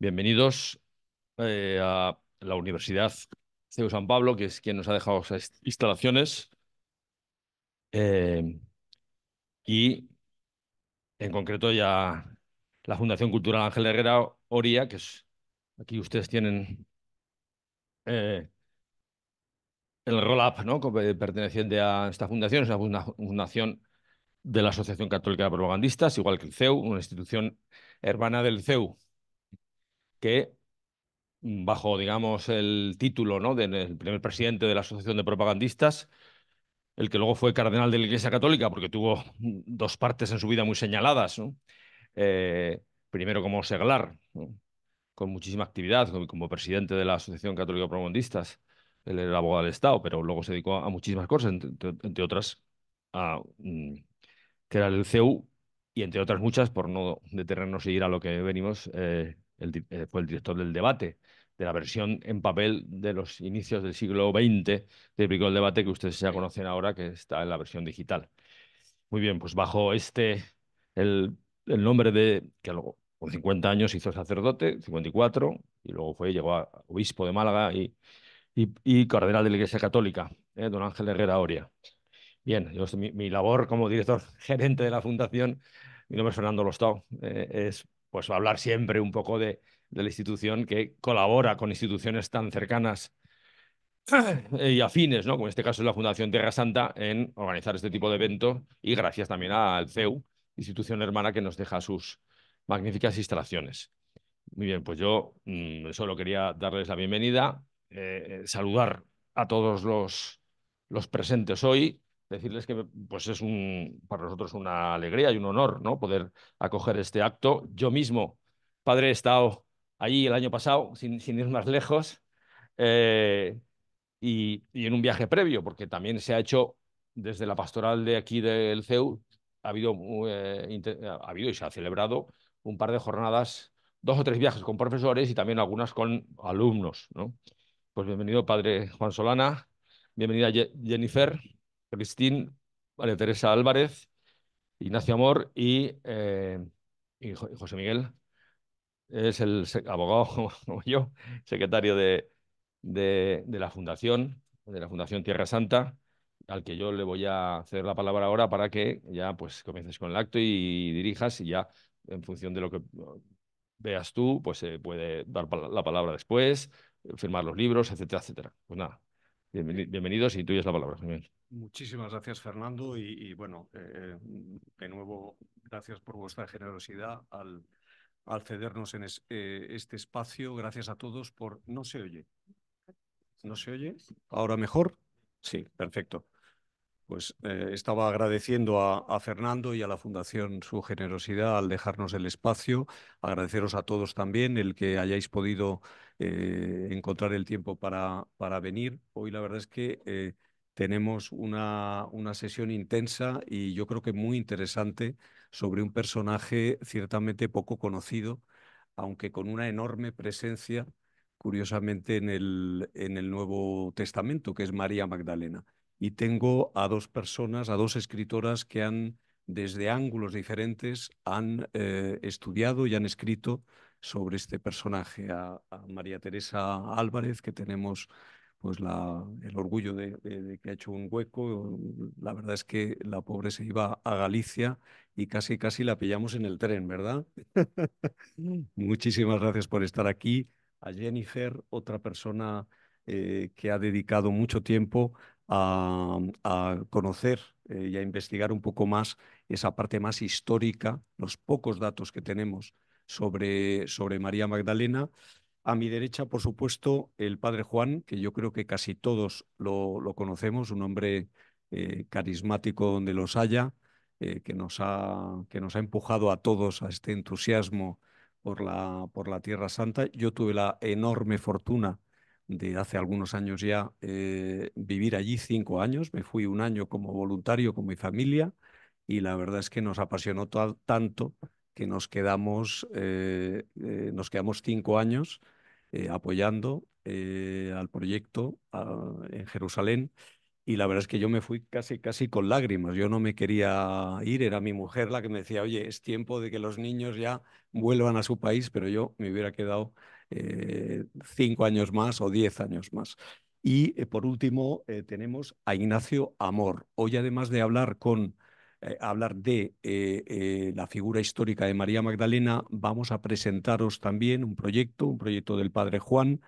Bienvenidos eh, a la Universidad CEU San Pablo, que es quien nos ha dejado esas instalaciones. Eh, y en concreto ya la Fundación Cultural Ángel Herrera Oria, que es aquí ustedes tienen eh, el roll-up ¿no? perteneciente a esta fundación, es una fundación de la Asociación Católica de Propagandistas, igual que el CEU, una institución hermana del CEU que bajo, digamos, el título ¿no? del primer presidente de la Asociación de Propagandistas, el que luego fue cardenal de la Iglesia Católica, porque tuvo dos partes en su vida muy señaladas. Eh, primero como seglar, con muchísima actividad, como, presidente de la Asociación Católica de Propagandistas. Él era abogado del Estado, pero luego se dedicó a, muchísimas cosas, entre, otras, a, mm, que era el CEU, y entre otras muchas, por no detenernos y ir a lo que venimos, eh, el, eh, fue el director del debate, de la versión en papel de los inicios del siglo XX, pico el debate que ustedes ya conocen ahora, que está en la versión digital. Muy bien, pues bajo este, el, nombre de, que luego con 50 años hizo sacerdote, 54, y luego fue, llegó a obispo de Málaga y, cardenal de la Iglesia Católica, eh, don Ángel Herrera Oria. Bien, yo, mi, labor como director gerente de la fundación, mi nombre es Fernando Lostao, eh, es pues va a hablar siempre un poco de, la institución que colabora con instituciones tan cercanas y afines, ¿no? como en este caso es la Fundación Tierra Santa, en organizar este tipo de evento. y gracias también al CEU, institución hermana que nos deja sus magníficas instalaciones. Muy bien, pues yo mm, solo quería darles la bienvenida, eh, eh, saludar a todos los, los presentes hoy, decirles que pues es un, para nosotros una alegría y un honor ¿no? poder acoger este acto. Yo mismo, padre, he estado allí el año pasado, sin, ir más lejos, eh, y, en un viaje previo, porque también se ha hecho desde la pastoral de aquí del CEU, ha habido, uh, eh, ha habido y se ha celebrado un par de jornadas, dos o tres viajes con profesores y también algunas con alumnos. Pues bienvenido, padre Juan Solana, bienvenida Jennifer. Cristín, María Teresa Álvarez, Ignacio Amor y, eh, José Miguel. Es el abogado como yo, secretario de, la Fundación, de la Fundación Tierra Santa, al que yo le voy a ceder la palabra ahora para que ya pues comiences con el acto y dirijas y ya en función de lo que mm, veas tú, pues se puede dar la palabra después, firmar los libros, etcétera, etcétera. Pues nada, Bienvenidos y es la palabra. Muchísimas gracias, Fernando. Y, bueno, eh, de nuevo, gracias por vuestra generosidad al, cedernos en eh, este espacio. Gracias a todos por... No se oye. ¿No se oye? Ahora mejor. Sí, perfecto pues eh, estaba agradeciendo a, Fernando y a la Fundación su generosidad al dejarnos el espacio. Agradeceros a todos también el que hayáis podido eh, encontrar el tiempo para, venir. Hoy la verdad es que eh, tenemos una, una, sesión intensa y yo creo que muy interesante sobre un personaje ciertamente poco conocido, aunque con una enorme presencia, curiosamente, en el, en el Nuevo Testamento, que es María Magdalena y tengo a dos personas, a dos escritoras que han, desde ángulos diferentes, han eh, estudiado y han escrito sobre este personaje, a, María Teresa Álvarez, que tenemos pues el orgullo de, que ha hecho un hueco. La verdad es que la pobre se iba a Galicia y casi, casi la pillamos en el tren, ¿verdad? Mm. Muchísimas gracias por estar aquí. A Jennifer, otra persona eh, que ha dedicado mucho tiempo Mm, a, conocer eh, y a investigar un poco más esa parte más histórica, los pocos datos que tenemos sobre, sobre María Magdalena. A mi derecha, por supuesto, el padre Juan, que yo creo que casi todos lo, conocemos, un hombre eh, carismático donde los haya, eh, que, nos ha, que nos ha empujado a todos a este entusiasmo por la, por la Tierra Santa. Yo tuve la enorme fortuna de hace algunos años ya eh, vivir allí cinco años. Me fui un año como voluntario con mi familia y la verdad es que nos apasionó tanto que nos quedamos, eh, eh, nos quedamos cinco años apoyando al proyecto ah, en Jerusalén. Y la verdad es que yo me fui casi, casi con lágrimas. Yo no me quería ir, era mi mujer la que me decía, oye, es tiempo de que los niños ya vuelvan a su país, pero yo me hubiera quedado eh, cinco años más o diez años más. Y eh, por último, eh, tenemos a Ignacio Amor. Hoy, además de hablar con hablar de la figura histórica de María Magdalena, vamos a presentaros también un proyecto, un proyecto del padre Juan,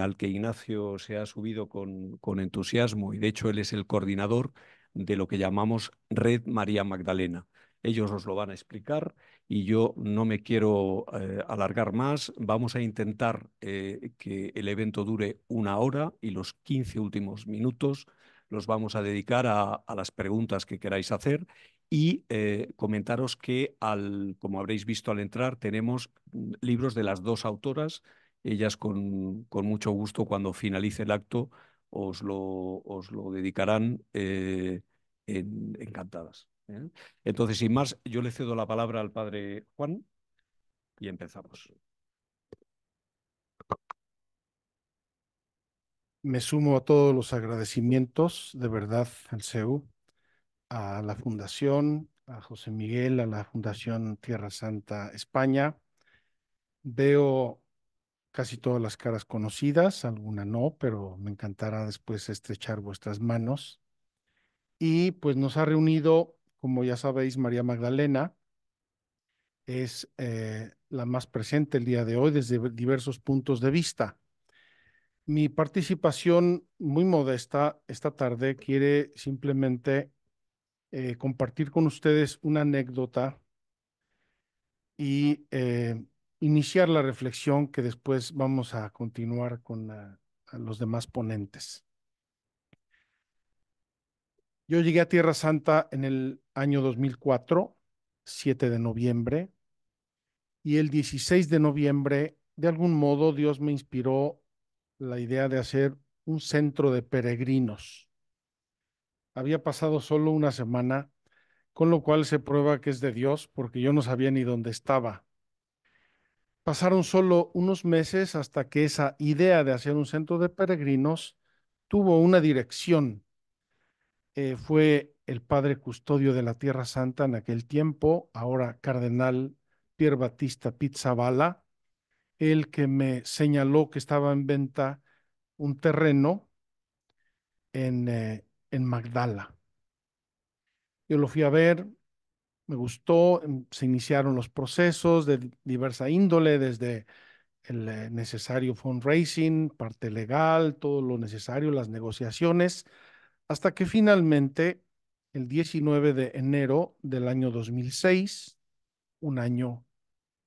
al que Ignacio se ha subido con, con entusiasmo y de hecho él es el coordinador de lo que llamamos Red María Magdalena. Ellos os lo van a explicar y yo no me quiero eh, alargar más. Vamos a intentar eh, que el evento dure una hora y los 15 últimos minutos los vamos a dedicar a, las preguntas que queráis hacer y eh, comentaros que, al, como habréis visto al entrar, tenemos libros de las dos autoras. Ellas con, mucho gusto cuando finalice el acto os lo, os lo dedicarán encantadas. ¿eh? Entonces, sin más, yo le cedo la palabra al padre Juan y empezamos. Me sumo a todos los agradecimientos, de verdad, al CEU, a la Fundación, a José Miguel, a la Fundación Tierra Santa España. Veo casi todas las caras conocidas, alguna no, pero me encantará después estrechar vuestras manos. Y pues nos ha reunido como ya sabéis, María Magdalena es eh, la más presente el día de hoy desde diversos puntos de vista. Mi participación muy modesta esta tarde quiere simplemente eh, compartir con ustedes una anécdota y eh, iniciar la reflexión que después vamos a continuar con los demás ponentes. Yo llegué a Tierra Santa en el año 2004, 7 de noviembre, y el 16 de noviembre, de algún modo, Dios me inspiró la idea de hacer un centro de peregrinos. Había pasado solo una semana, con lo cual se prueba que es de Dios, porque yo no sabía ni dónde estaba. Pasaron solo unos meses hasta que esa idea de hacer un centro de peregrinos tuvo una dirección. Eh, fue el padre custodio de la Tierra Santa en aquel tiempo, ahora cardenal Pierre Batista Pizzabala, el que me señaló que estaba en venta un terreno en, eh, en Magdala. Yo lo fui a ver, me gustó, em, se iniciaron los procesos de diversa índole, desde el eh, necesario fundraising, parte legal, todo lo necesario, las negociaciones, hasta que finalmente el 19 de enero del año 2006, un año,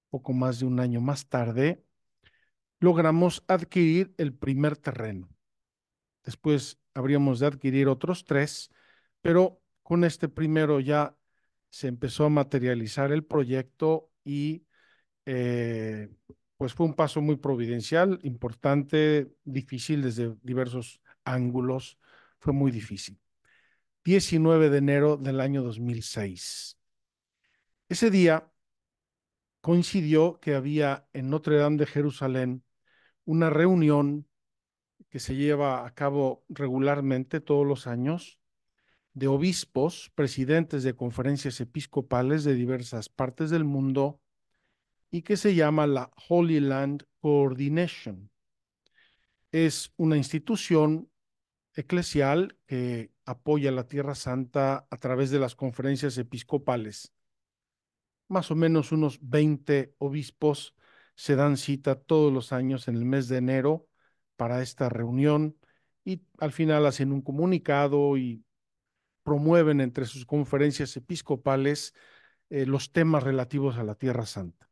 poco más de un año más tarde, logramos adquirir el primer terreno. Después habríamos de adquirir otros tres, pero con este primero ya se empezó a materializar el proyecto y eh, pues fue un paso muy providencial, importante, difícil desde diversos ángulos, fue muy difícil. 19 de enero del año 2006. Ese día coincidió que había en Notre Dame de Jerusalén una reunión que se lleva a cabo regularmente todos los años de obispos, presidentes de conferencias episcopales de diversas partes del mundo y que se llama la Holy Land Coordination. Es una institución eclesial que apoya la Tierra Santa a través de las conferencias episcopales. Más o menos unos 20 obispos se dan cita todos los años en el mes de enero para esta reunión y al final hacen un comunicado y promueven entre sus conferencias episcopales eh, los temas relativos a la Tierra Santa.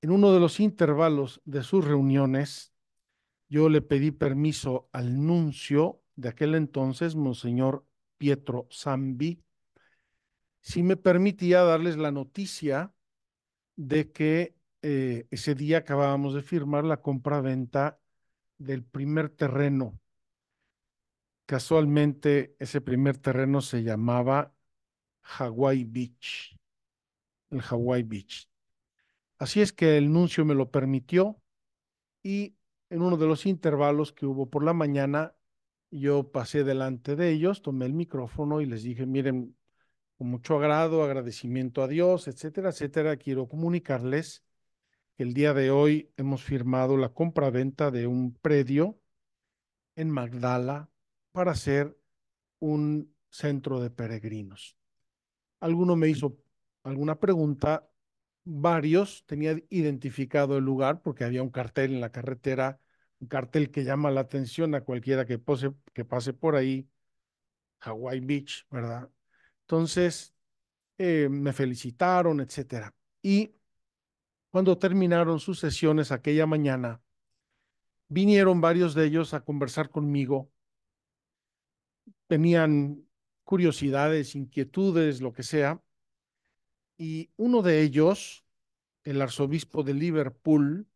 En uno de los intervalos de sus reuniones, yo le pedí permiso al nuncio de aquel entonces, Monseñor Pietro Zambi, si me permitía darles la noticia de que eh, ese día acabábamos de firmar la compraventa del primer terreno. Casualmente, ese primer terreno se llamaba Hawaii Beach, el Hawaii Beach. Así es que el nuncio me lo permitió y en uno de los intervalos que hubo por la mañana yo pasé delante de ellos, tomé el micrófono y les dije, miren, con mucho agrado, agradecimiento a Dios, etcétera, etcétera, quiero comunicarles que el día de hoy hemos firmado la compraventa de un predio en Magdala para hacer un centro de peregrinos. Alguno me hizo alguna pregunta, varios tenía identificado el lugar porque había un cartel en la carretera un cartel que llama la atención a cualquiera que, que pase por ahí, Hawaii Beach, ¿verdad? Entonces, eh, me felicitaron, etcétera. Y cuando terminaron sus sesiones aquella mañana, vinieron varios de ellos a conversar conmigo. Tenían curiosidades, inquietudes, lo que sea. Y uno de ellos, el arzobispo de Liverpool,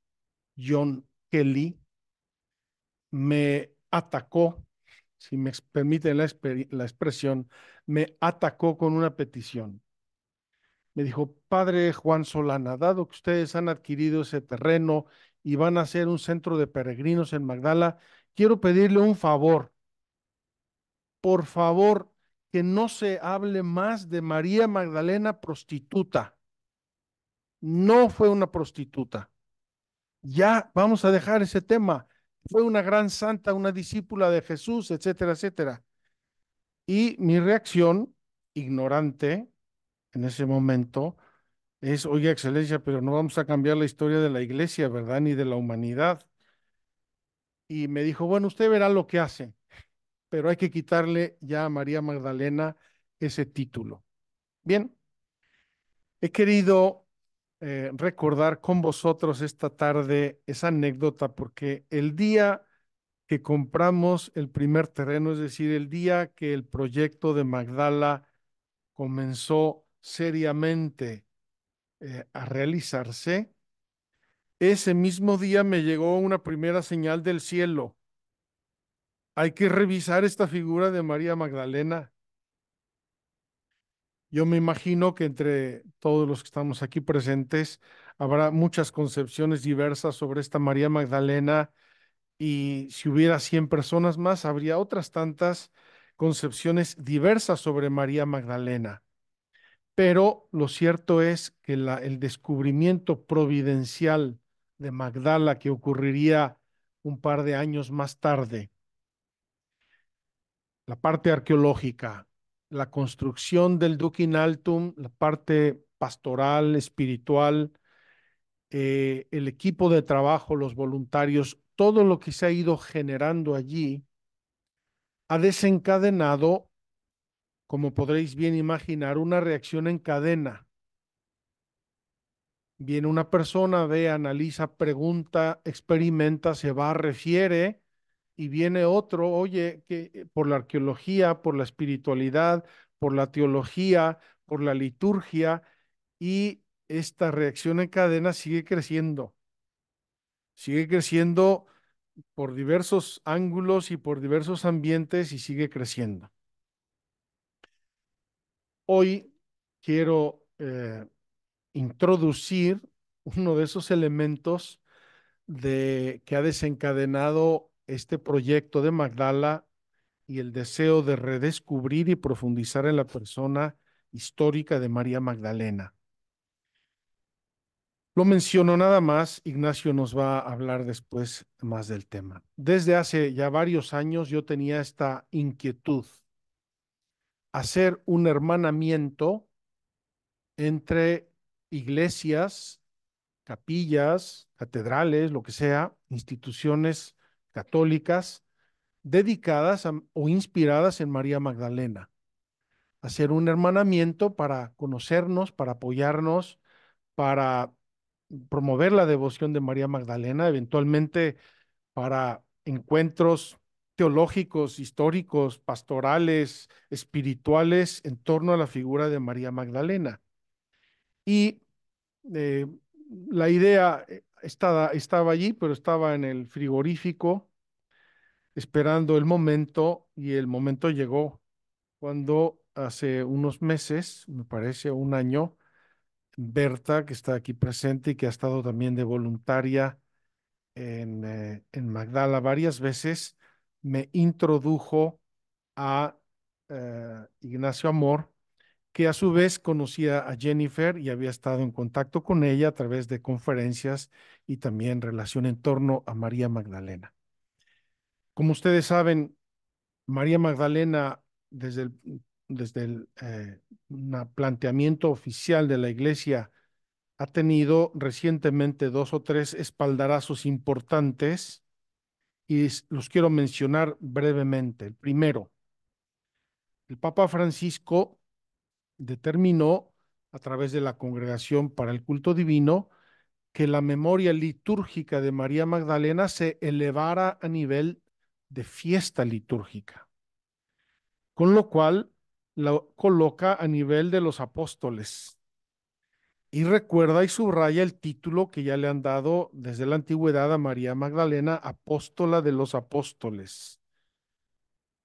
John Kelly, me atacó, si me permiten la, expresión, me atacó con una petición. Me dijo, Padre Juan Solana, dado que ustedes han adquirido ese terreno y van a hacer un centro de peregrinos en Magdala, quiero pedirle un favor. Por favor, que no se hable más de María Magdalena prostituta. No fue una prostituta. Ya vamos a dejar ese tema fue una gran santa, una discípula de Jesús, etcétera, etcétera. Y mi reacción, ignorante en ese momento, es, oye, excelencia, pero no vamos a cambiar la historia de la iglesia, ¿verdad? Ni de la humanidad. Y me dijo, bueno, usted verá lo que hace, pero hay que quitarle ya a María Magdalena ese título. Bien, he querido eh, recordar con vosotros esta tarde esa anécdota, porque el día que compramos el primer terreno, es decir, el día que el proyecto de Magdala comenzó seriamente eh, a realizarse, ese mismo día me llegó una primera señal del cielo. Hay que revisar esta figura de María Magdalena. Yo me imagino que entre todos los que estamos aquí presentes habrá muchas concepciones diversas sobre esta María Magdalena y si hubiera 100 personas más, habría otras tantas concepciones diversas sobre María Magdalena. Pero lo cierto es que el descubrimiento providencial de Magdala que ocurriría un par de años más tarde, la parte arqueológica, la construcción del Dukin Altum, la parte pastoral, espiritual, eh, el equipo de trabajo, los voluntarios, todo lo que se ha ido generando allí, ha desencadenado, como podréis bien imaginar, una reacción en cadena. Viene una persona, ve, analiza, pregunta, experimenta, se va, refiere y viene otro, oye, que eh, por la arqueología, por la espiritualidad, por la teología, por la liturgia, y esta reacción en cadena sigue creciendo. Sigue creciendo por diversos ángulos y por diversos ambientes y sigue creciendo. Hoy quiero eh, introducir uno de esos elementos de, que ha desencadenado este proyecto de Magdala y el deseo de redescubrir y profundizar en la persona histórica de María Magdalena. Lo menciono nada más, Ignacio nos va a hablar después más del tema. Desde hace ya varios años yo tenía esta inquietud, hacer un hermanamiento entre iglesias, capillas, catedrales, lo que sea, instituciones católicas dedicadas o inspiradas en María Magdalena. Hacer un hermanamiento para conocernos, para apoyarnos, para promover la devoción de María Magdalena, eventualmente para encuentros teológicos, históricos, pastorales, espirituales en torno a la figura de María Magdalena. Y eh, la idea eh, estaba, allí, pero estaba en el frigorífico esperando el momento y el momento llegó cuando hace unos meses, me parece un año, Berta, que está aquí presente y que ha estado también de voluntaria en, eh, en Magdala varias veces, me introdujo a eh, Ignacio Amor que a su vez conocía a Jennifer y había estado en contacto con ella a través de conferencias y también relación en torno a María Magdalena. Como ustedes saben, María Magdalena, desde el, desde eh, planteamiento oficial de la Iglesia, ha tenido recientemente dos o tres espaldarazos importantes y los quiero mencionar brevemente. El primero, el Papa Francisco determinó a través de la Congregación para el Culto Divino que la memoria litúrgica de María Magdalena se elevara a nivel de fiesta litúrgica, con lo cual la coloca a nivel de los apóstoles. Y recuerda y subraya el título que ya le han dado desde la antigüedad a María Magdalena, apóstola de los apóstoles,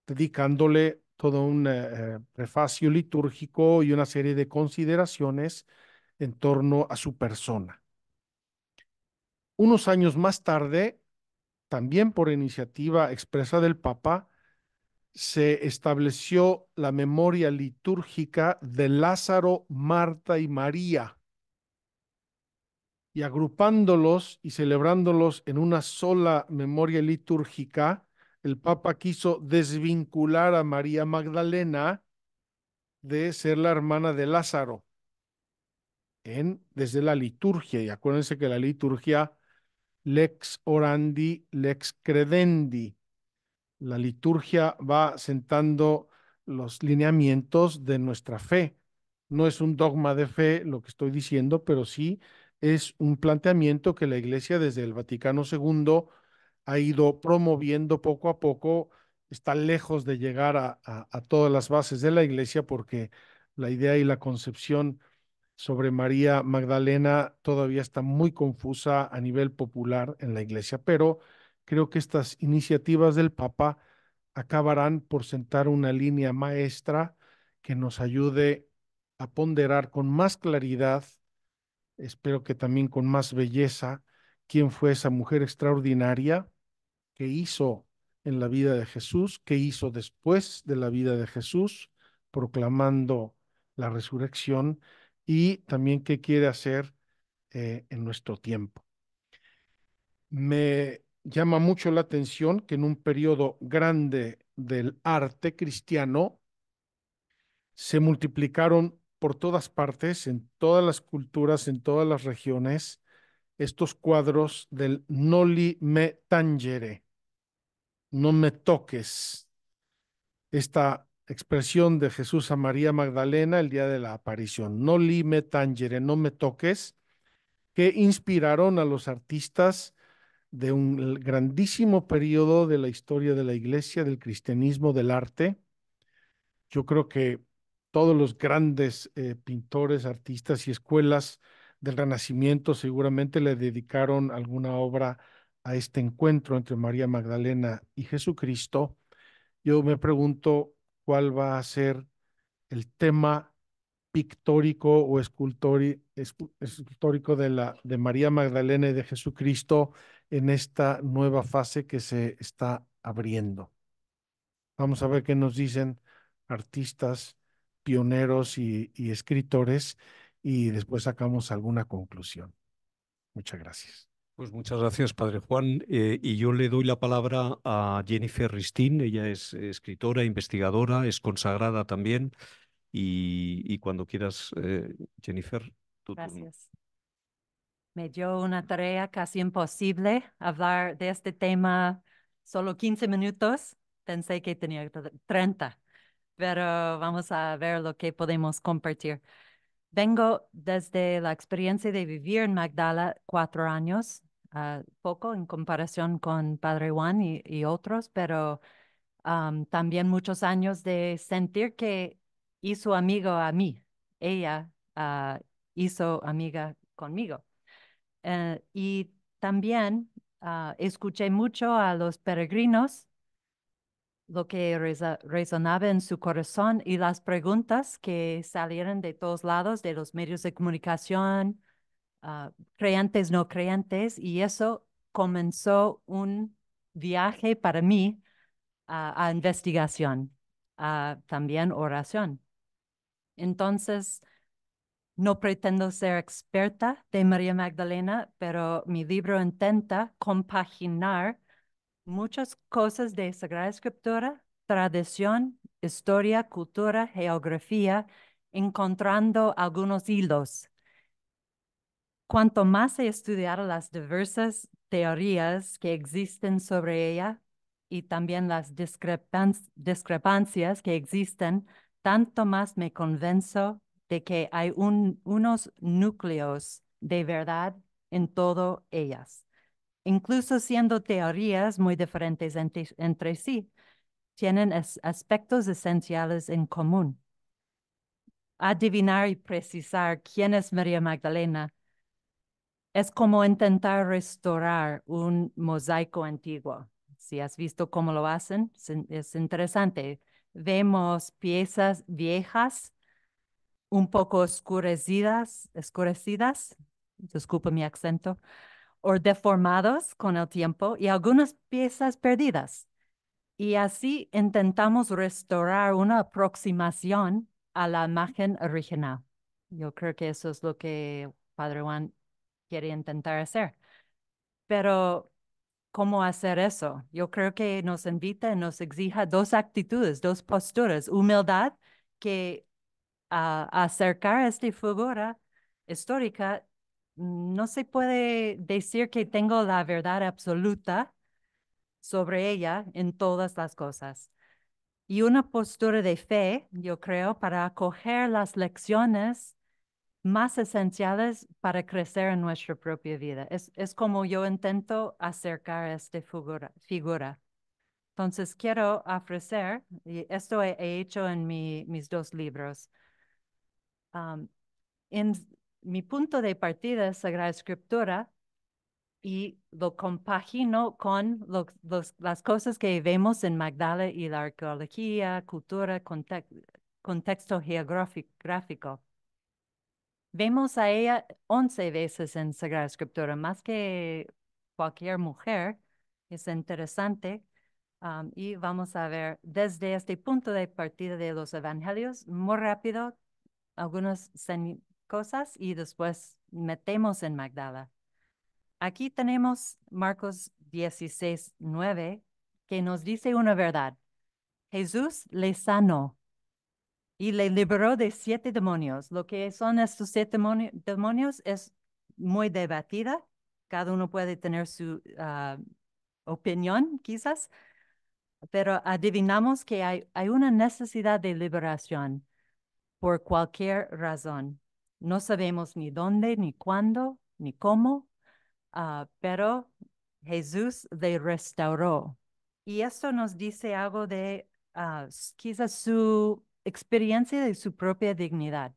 dedicándole todo un eh, eh, prefacio litúrgico y una serie de consideraciones en torno a su persona. Unos años más tarde, también por iniciativa expresa del Papa, se estableció la memoria litúrgica de Lázaro, Marta y María. Y agrupándolos y celebrándolos en una sola memoria litúrgica, el Papa quiso desvincular a María Magdalena de ser la hermana de Lázaro en, desde la liturgia. Y acuérdense que la liturgia lex orandi, lex credendi. La liturgia va sentando los lineamientos de nuestra fe. No es un dogma de fe lo que estoy diciendo, pero sí es un planteamiento que la Iglesia desde el Vaticano II ha ido promoviendo poco a poco, está lejos de llegar a, todas las bases de la iglesia porque la idea y la concepción sobre María Magdalena todavía está muy confusa a nivel popular en la iglesia, pero creo que estas iniciativas del Papa acabarán por sentar una línea maestra que nos ayude a ponderar con más claridad, espero que también con más belleza, quién fue esa mujer extraordinaria qué hizo en la vida de Jesús, qué hizo después de la vida de Jesús, proclamando la resurrección y también qué quiere hacer eh, en nuestro tiempo. Me llama mucho la atención que en un periodo grande del arte cristiano se multiplicaron por todas partes, en todas las culturas, en todas las regiones, estos cuadros del Noli Me Tangere, no me toques. Esta expresión de Jesús a María Magdalena el día de la aparición, no li me tangere, no me toques, que inspiraron a los artistas de un grandísimo periodo de la historia de la iglesia, del cristianismo, del arte. Yo creo que todos los grandes eh, pintores, artistas y escuelas del Renacimiento seguramente le dedicaron alguna obra a este encuentro entre María Magdalena y Jesucristo, yo me pregunto cuál va a ser el tema pictórico o escultórico de, la, de María Magdalena y de Jesucristo en esta nueva fase que se está abriendo. Vamos a ver qué nos dicen artistas, pioneros y, y escritores y después sacamos alguna conclusión. Muchas gracias. Pues muchas gracias, Padre Juan. Eh, y yo le doy la palabra a Jennifer Ristín. Ella es escritora, investigadora, es consagrada también. Y, cuando quieras, eh, Jennifer, tú. Gracias. Me dio una tarea casi imposible hablar de este tema solo 15 minutos. Pensé que tenía 30, pero vamos a ver lo que podemos compartir. Vengo desde la experiencia de vivir en Magdala cuatro años Ah, poco en comparación con Padre Juan y, otros, pero también muchos años de sentir que hizo amigo a mí, ella ah, hizo amiga conmigo. Eh, y también ah, escuché mucho a los peregrinos lo que resonaba en su corazón y las preguntas que salieron de todos lados, de los medios de comunicación, Ah, creyentes, no creyentes, y eso comenzó un viaje para mí a investigación, a también oración. Entonces, no pretendo ser experta de María Magdalena, pero mi libro intenta compaginar muchas cosas de Sagrada Escritura, tradición, historia, cultura, geografía, encontrando algunos hilos Cuanto más he estudiado las diversas teorías que existen sobre ella y también las discrepancias que existen, tanto más me convenzo de que hay unos núcleos de verdad en todo ellas, incluso siendo teorías muy diferentes entre, sí, tienen aspectos esenciales en común. Adivinar y precisar quién es María Magdalena es como intentar restaurar un mosaico antiguo. Si has visto cómo lo hacen, es interesante. Vemos piezas viejas, un poco oscurecidas, oscurecidas, disculpe mi acento, o deformados con el tiempo y algunas piezas perdidas. Y así intentamos restaurar una aproximación a la imagen original. Yo creo que eso es lo que Padre Juan quiere intentar hacer. Pero, ¿cómo hacer eso? Yo creo que nos invita y nos exija dos actitudes, dos posturas, humildad que a acercar esta figura histórica no se puede decir que tengo la verdad absoluta sobre ella en todas las cosas. Y una postura de fe, yo creo, para acoger las lecciones más esenciales para crecer en nuestra propia vida. Es, como yo intento acercar a esta figura, Entonces, quiero ofrecer, y esto he, hecho en mis dos libros, en mi punto de partida es Sagrada Escritura y lo compagino con las cosas que vemos en Magdala y la arqueología, cultura, contexto geográfico Vemos a ella once veces en Sagrada Escritura, más que cualquier mujer. Es interesante. y vamos a ver desde este punto de partida de los evangelios, muy rápido, algunas cosas y después metemos en Magdala. Aquí tenemos Marcos 16, 9, que nos dice una verdad. Jesús le sanó y le liberó de siete demonios. Lo que son estos siete demonios es muy debatida. Cada uno puede tener su ah, opinión, quizás, pero adivinamos que hay, una necesidad de liberación por cualquier razón. No sabemos ni dónde, ni cuándo, ni cómo, ah, pero Jesús le restauró. Y esto nos dice algo de ah, quizás su experiencia de su propia dignidad.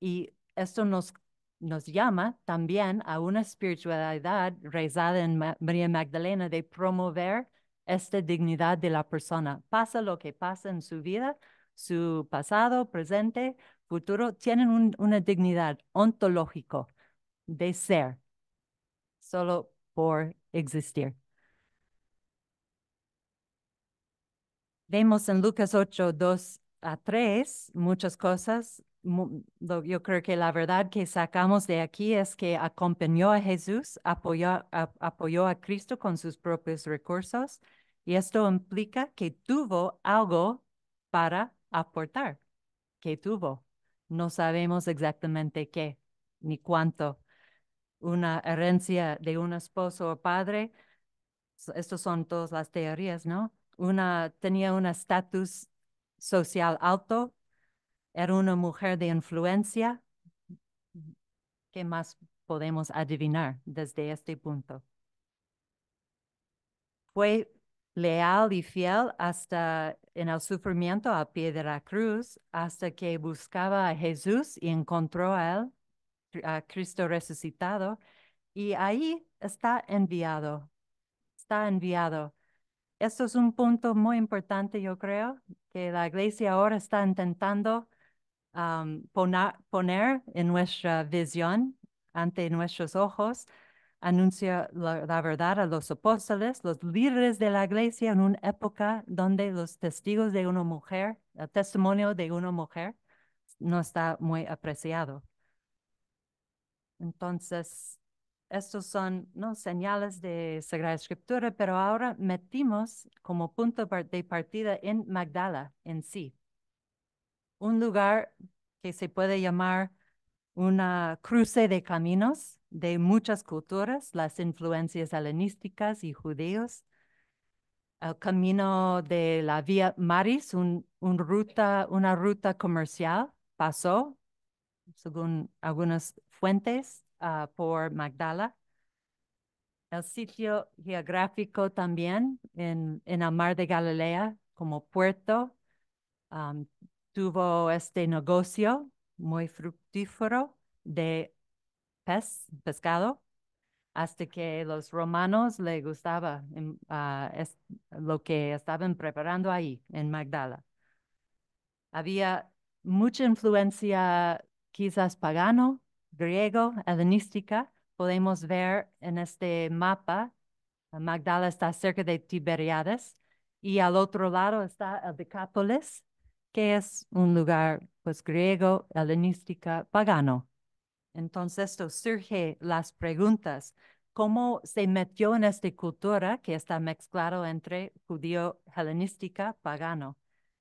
Y esto nos, nos llama también a una espiritualidad realizada en María Magdalena de promover esta dignidad de la persona. Pasa lo que pasa en su vida, su pasado, presente, futuro, tienen una dignidad ontológica de ser, solo por existir. Vemos en Lucas 8, 2 a tres muchas cosas. Yo creo que la verdad que sacamos de aquí es que acompañó a Jesús, apoyó a, apoyó a Cristo con sus propios recursos y esto implica que tuvo algo para aportar, que tuvo. No sabemos exactamente qué ni cuánto. Una herencia de un esposo o padre, estas son todas las teorías, ¿no? Una, tenía un estatus social alto, era una mujer de influencia. ¿Qué más podemos adivinar desde este punto? Fue leal y fiel hasta en el sufrimiento a pie de la cruz, hasta que buscaba a Jesús y encontró a él, a Cristo resucitado, y ahí está enviado, está enviado esto es un punto muy importante, yo creo, que la iglesia ahora está intentando poner en nuestra visión, ante nuestros ojos, anuncia la, verdad a los apóstoles, los líderes de la iglesia en una época donde los testigos de una mujer, el testimonio de una mujer, no está muy apreciado. Entonces, estos son ¿no? señales de Sagrada Escritura, pero ahora metimos como punto de partida en Magdala en sí, un lugar que se puede llamar una cruce de caminos de muchas culturas, las influencias helenísticas y judíos, el camino de la Vía Maris, ruta, una ruta comercial, pasó, según algunas fuentes, Ah, por Magdala. El sitio geográfico también en, el mar de Galilea como puerto tuvo este negocio muy fructífero de pescado, hasta que los romanos le gustaba ah, lo que estaban preparando ahí en Magdala. Había mucha influencia quizás pagano griego helenística, podemos ver en este mapa, Magdala está cerca de Tiberiades y al otro lado está el Decápolis, que es un lugar pues griego, helenística, pagano. Entonces esto surge las preguntas, ¿cómo se metió en esta cultura que está mezclado entre judío, helenística, pagano?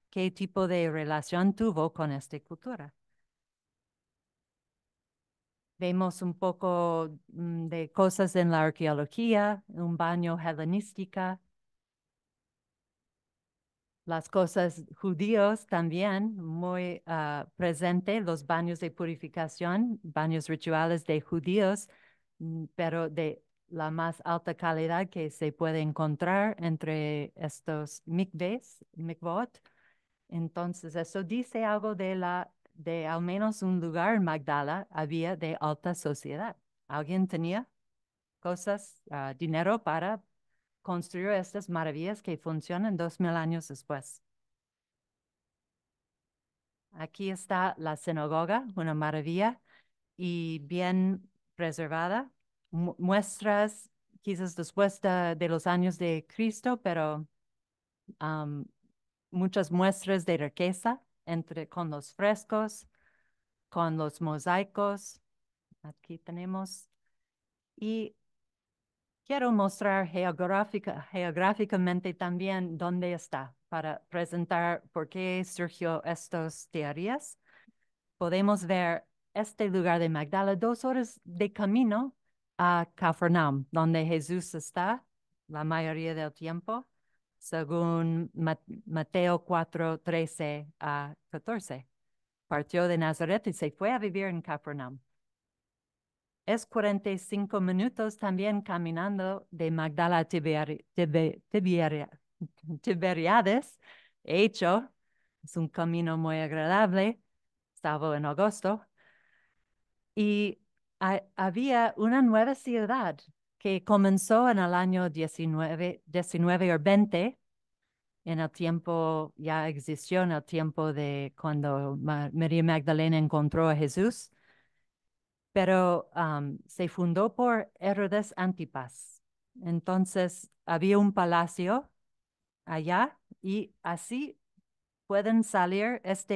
¿Qué tipo de relación tuvo con esta cultura? Vemos un poco mm, de cosas en la arqueología, un baño helenística, las cosas judíos también, muy ah, presente, los baños de purificación, baños rituales de judíos, mm, pero de la más alta calidad que se puede encontrar entre estos mikves, mikvot. Entonces, eso dice algo de la de al menos un lugar en Magdala había de alta sociedad. Alguien tenía cosas, ah, dinero para construir estas maravillas que funcionan dos mil años después. Aquí está la sinagoga, una maravilla y bien preservada. muestras quizás después de, los años de Cristo, pero muchas muestras de riqueza entre con los frescos, con los mosaicos. Aquí tenemos. Y quiero mostrar geográfica, geográficamente también dónde está para presentar por qué surgió estas teorías. Podemos ver este lugar de Magdala, dos horas de camino a Cafarnaum, donde Jesús está la mayoría del tiempo según Mateo 4, 13 a 14. Partió de Nazaret y se fue a vivir en Capernaum. Es 45 minutos también caminando de Magdala a Tiberiades. hecho, es un camino muy agradable. Estaba en agosto. Y había una nueva ciudad que comenzó en el año 19, 19 o 20, en el tiempo, ya existió en el tiempo de cuando María Magdalena encontró a Jesús, pero um, se fundó por Herodes Antipas. Entonces, había un palacio allá y así pueden salir esta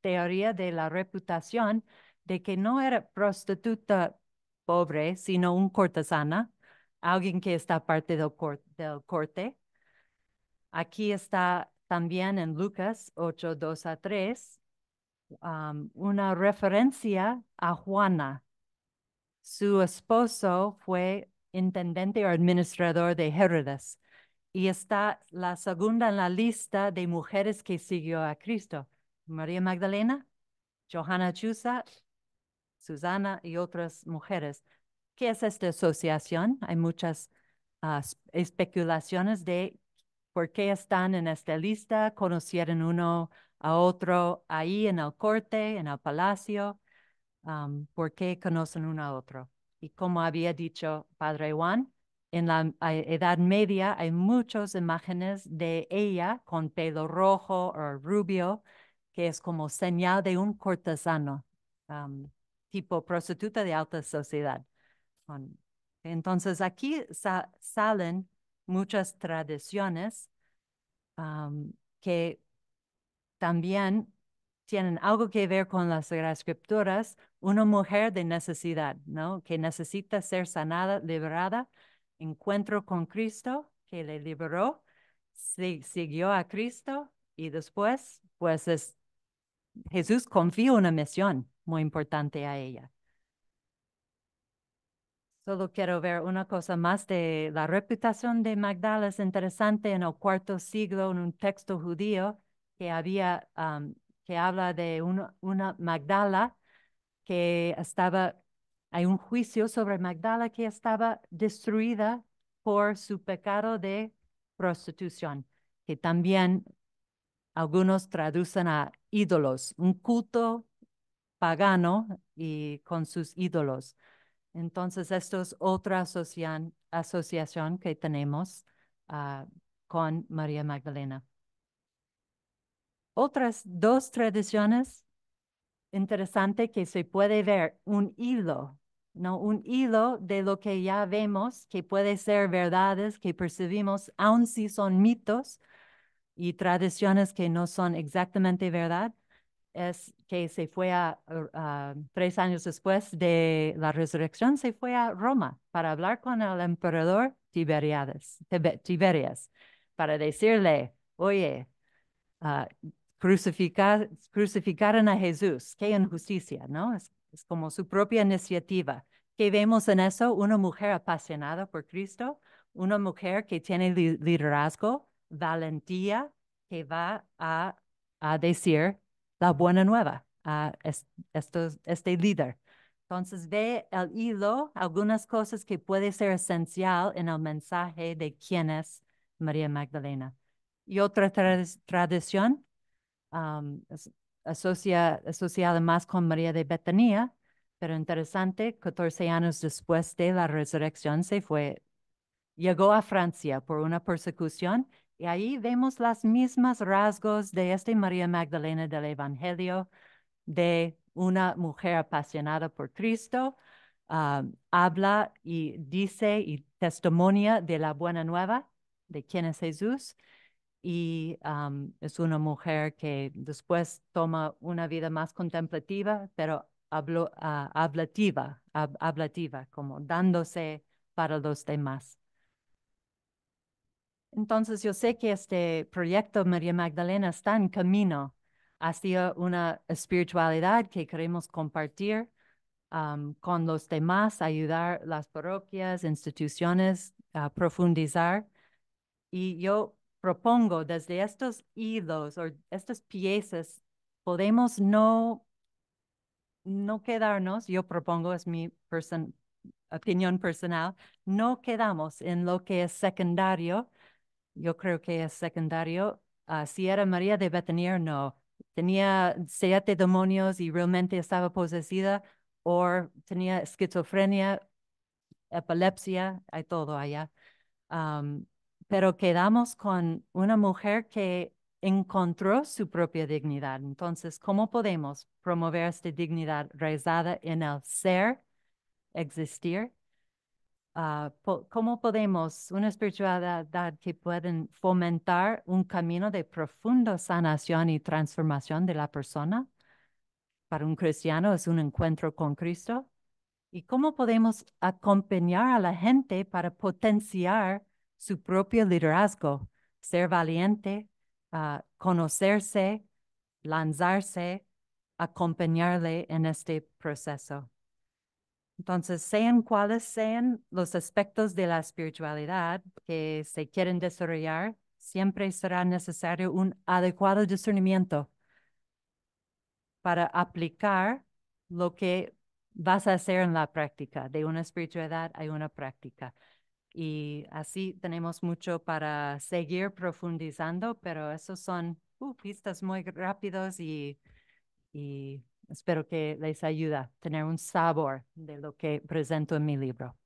teoría de la reputación de que no era prostituta pobre, sino un cortesana, alguien que está parte del, corte. Aquí está también en Lucas 8, 2 a 3, um, una referencia a Juana. Su esposo fue intendente o administrador de Herodes y está la segunda en la lista de mujeres que siguió a Cristo. María Magdalena, Johanna Chusa Susana y otras mujeres. ¿Qué es esta asociación? Hay muchas ah, especulaciones de por qué están en esta lista, conocieron uno a otro ahí en el corte, en el palacio, por qué conocen uno a otro. Y como había dicho Padre Juan, en la Edad Media hay muchas imágenes de ella con pelo rojo o rubio, que es como señal de un cortesano tipo prostituta de alta sociedad. Entonces aquí salen muchas tradiciones que también tienen algo que ver con las Sagradas Escrituras, una mujer de necesidad, ¿no? Que necesita ser sanada, liberada, encuentro con Cristo, que le liberó, siguió a Cristo y después, pues es, Jesús confía una misión muy importante a ella. Solo quiero ver una cosa más de la reputación de Magdala. Es interesante en el cuarto siglo, en un texto judío que había, que habla de una, una Magdala que estaba, hay un juicio sobre Magdala que estaba destruida por su pecado de prostitución, que también algunos traducen a ídolos, un culto pagano y con sus ídolos. Entonces, esto es otra asociación que tenemos ah, con María Magdalena. Otras dos tradiciones interesantes que se puede ver, un hilo, ¿no? un hilo de lo que ya vemos, que puede ser verdades que percibimos, aun si son mitos y tradiciones que no son exactamente verdad, es que se fue a, tres años después de la resurrección, se fue a Roma para hablar con el emperador Tiberiades, Tiberias, para decirle, oye, ah, crucificaron a Jesús, qué injusticia, ¿no? Es, como su propia iniciativa. ¿Qué vemos en eso? Una mujer apasionada por Cristo, una mujer que tiene liderazgo, valentía, que va a, a decir la buena nueva a este líder. Entonces ve el hilo, algunas cosas que puede ser esencial en el mensaje de quién es María Magdalena. Y otra tradición asociada más con María de Betania, pero interesante, 14 años después de la resurrección se fue, llegó a Francia por una persecución y ahí vemos las mismas rasgos de esta María Magdalena del Evangelio, de una mujer apasionada por Cristo, ah, habla y dice y testimonia de la buena nueva, de quién es Jesús, y es una mujer que después toma una vida más contemplativa, pero ah, hablativa, como dándose para los demás. Entonces, yo sé que este proyecto María Magdalena está en camino hacia una espiritualidad que queremos compartir con los demás, ayudar las parroquias, instituciones a profundizar. Y yo propongo desde estos hilos o estas piezas, podemos no, no quedarnos, yo propongo, es mi opinión personal, no quedamos en lo que es secundario, yo creo que es secundario. Ah, si era María de Betanier, no. Tenía siete demonios y realmente estaba poseída, o tenía esquizofrenia, epilepsia, hay todo allá. pero quedamos con una mujer que encontró su propia dignidad. Entonces, ¿cómo podemos promover esta dignidad realizada en el ser, existir Ah, ¿Cómo podemos una espiritualidad que pueden fomentar un camino de profunda sanación y transformación de la persona? Para un cristiano es un encuentro con Cristo. ¿Y cómo podemos acompañar a la gente para potenciar su propio liderazgo, ser valiente, ah, conocerse, lanzarse, acompañarle en este proceso? Entonces, sean cuales sean los aspectos de la espiritualidad que se quieren desarrollar, siempre será necesario un adecuado discernimiento para aplicar lo que vas a hacer en la práctica. De una espiritualidad hay una práctica. Y así tenemos mucho para seguir profundizando, pero esos son uh, pistas muy rápidos y espero que les ayude a tener un sabor de lo que presento en mi libro.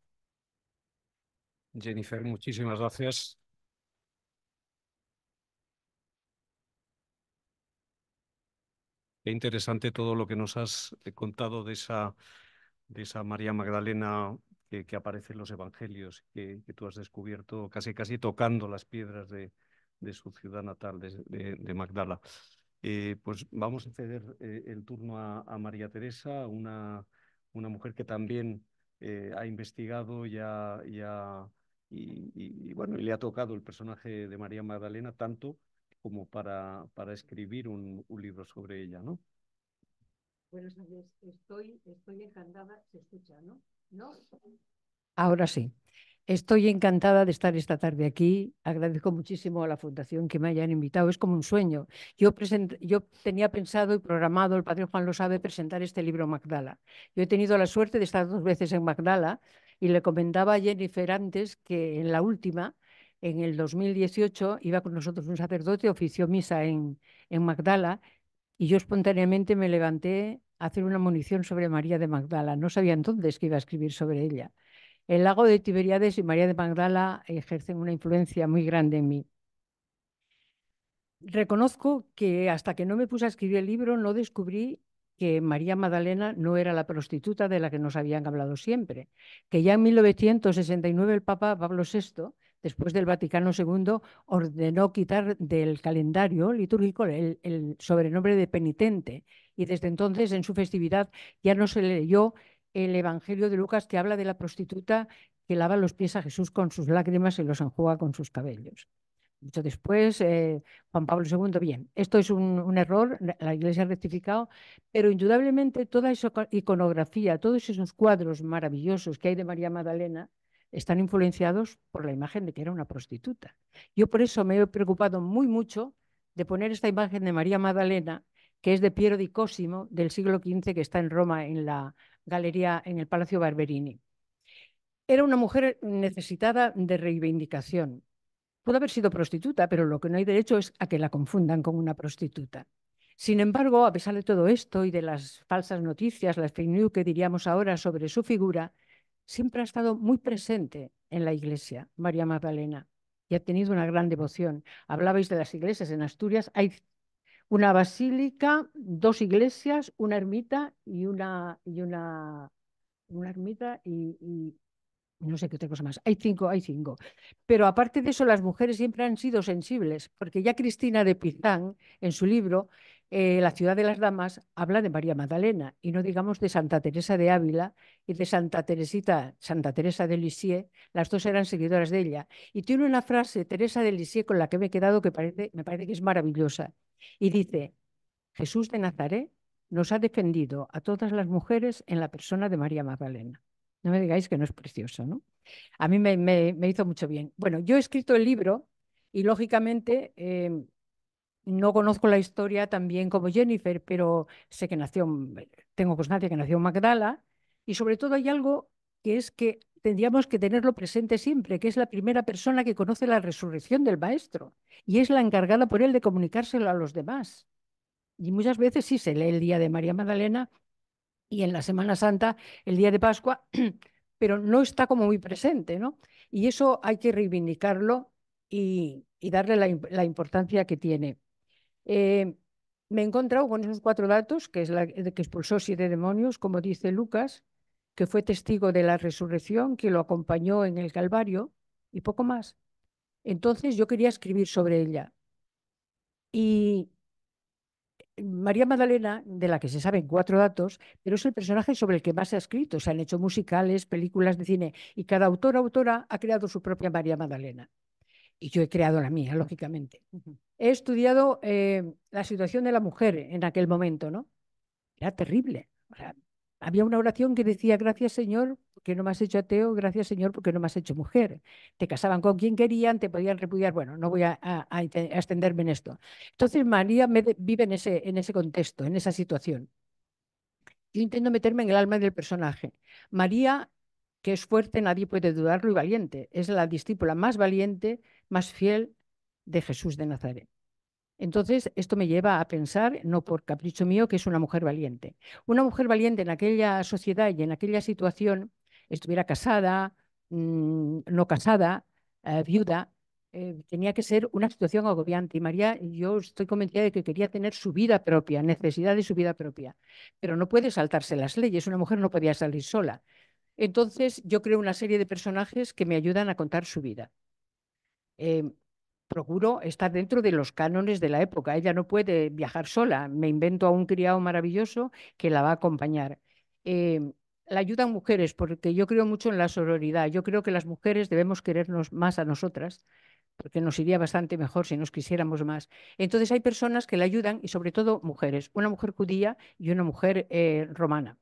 Jennifer, muchísimas gracias. Qué interesante todo lo que nos has eh, contado de esa, de esa María Magdalena que, aparece en los Evangelios, que, que, tú has descubierto casi casi tocando las piedras de, de su ciudad natal, de, de Magdala. Eh, pues vamos a ceder eh, el turno a, María Teresa, una, una mujer que también eh, ha investigado y, ha, y, bueno, y le ha tocado el personaje de María Magdalena tanto como para, para escribir un, libro sobre ella, ¿no? Bueno, estoy, estoy encantada, se escucha, ¿no? ¿No? Ahora sí. Estoy encantada de estar esta tarde aquí. Agradezco muchísimo a la Fundación que me hayan invitado. Es como un sueño. Yo, tenía pensado y programado, el Padre Juan lo sabe, presentar este libro Magdala. Yo he tenido la suerte de estar dos veces en Magdala y le comentaba a Jennifer antes que en la última, en el 2018, iba con nosotros un sacerdote, ofició misa en, en Magdala y yo espontáneamente me levanté a hacer una munición sobre María de Magdala. No sabía entonces que iba a escribir sobre ella el lago de Tiberíades y María de Magdala ejercen una influencia muy grande en mí. Reconozco que hasta que no me puse a escribir el libro no descubrí que María Magdalena no era la prostituta de la que nos habían hablado siempre, que ya en 1969 el Papa Pablo VI, después del Vaticano II, ordenó quitar del calendario litúrgico el, sobrenombre de penitente y desde entonces en su festividad ya no se leyó el Evangelio de Lucas que habla de la prostituta que lava los pies a Jesús con sus lágrimas y los enjuaga con sus cabellos. Mucho después, eh, Juan Pablo II, bien, esto es un, un, error, la Iglesia ha rectificado, pero indudablemente toda esa iconografía, todos esos cuadros maravillosos que hay de María Magdalena, están influenciados por la imagen de que era una prostituta. Yo por eso me he preocupado muy mucho de poner esta imagen de María Magdalena, que es de Piero di Cosimo, del siglo XV, que está en Roma en la galería en el Palacio Barberini. Era una mujer necesitada de reivindicación. Pudo haber sido prostituta, pero lo que no hay derecho es a que la confundan con una prostituta. Sin embargo, a pesar de todo esto y de las falsas noticias, las fake que diríamos ahora sobre su figura, siempre ha estado muy presente en la iglesia, María Magdalena, y ha tenido una gran devoción. Hablabais de las iglesias en Asturias, hay una basílica, dos iglesias, una ermita y una, y una, ermita y, no sé qué otra cosa más. Hay cinco, hay cinco. Pero aparte de eso, las mujeres siempre han sido sensibles, porque ya Cristina de Pizán, en su libro eh, La ciudad de las damas, habla de María Magdalena y no digamos de Santa Teresa de Ávila y de Santa Teresita, Santa Teresa de Lisieux, las dos eran seguidoras de ella. Y tiene una frase, Teresa de Lisieux, con la que me he quedado que parece, me parece que es maravillosa. Y dice, Jesús de Nazaret nos ha defendido a todas las mujeres en la persona de María Magdalena. No me digáis que no es precioso, ¿no? A mí me, hizo mucho bien. Bueno, yo he escrito el libro y lógicamente eh, no conozco la historia tan bien como Jennifer, pero sé que nació, tengo constancia pues, que nació en Magdala y sobre todo hay algo que es que tendríamos que tenerlo presente siempre, que es la primera persona que conoce la resurrección del Maestro y es la encargada por él de comunicárselo a los demás. Y muchas veces sí se lee el día de María Magdalena y en la Semana Santa, el día de Pascua, pero no está como muy presente, ¿no? Y eso hay que reivindicarlo y, darle la, importancia que tiene. Eh, me he encontrado con esos cuatro datos, que es la que expulsó siete demonios, como dice Lucas, que fue testigo de la resurrección, que lo acompañó en el Calvario y poco más. Entonces yo quería escribir sobre ella. Y María Magdalena, de la que se saben cuatro datos, pero es el personaje sobre el que más se ha escrito. Se han hecho musicales, películas de cine y cada autor o autora ha creado su propia María Magdalena. Y yo he creado la mía, lógicamente. He estudiado eh, la situación de la mujer en aquel momento, ¿no? Era terrible. O había una oración que decía, gracias Señor, porque no me has hecho ateo, gracias Señor, porque no me has hecho mujer. Te casaban con quien querían, te podían repudiar. Bueno, no voy a, extenderme en esto. Entonces María vive en ese contexto, en esa situación. Yo intento meterme en el alma del personaje. María, que es fuerte, nadie puede dudarlo, y valiente. Es la discípula más valiente, más fiel de Jesús de Nazaret. Entonces, esto me lleva a pensar, no por capricho mío, que es una mujer valiente. Una mujer valiente en aquella sociedad y en aquella situación, estuviera casada, mm, no casada, eh, viuda, eh, tenía que ser una situación agobiante. Y María, yo estoy convencida de que quería tener su vida propia, necesidad de su vida propia. Pero no puede saltarse las leyes, una mujer no podía salir sola. Entonces, yo creo una serie de personajes que me ayudan a contar su vida. Em, procuro estar dentro de los cánones de la época. Ella no puede viajar sola. Me invento a un criado maravilloso que la va a acompañar. Em, la ayudan mujeres, porque yo creo mucho en la sororidad. Yo creo que las mujeres debemos querernos más a nosotras, porque nos iría bastante mejor si nos quisiéramos más. Entonces hay personas que la ayudan y sobre todo mujeres, una mujer judía y una mujer eh, romana.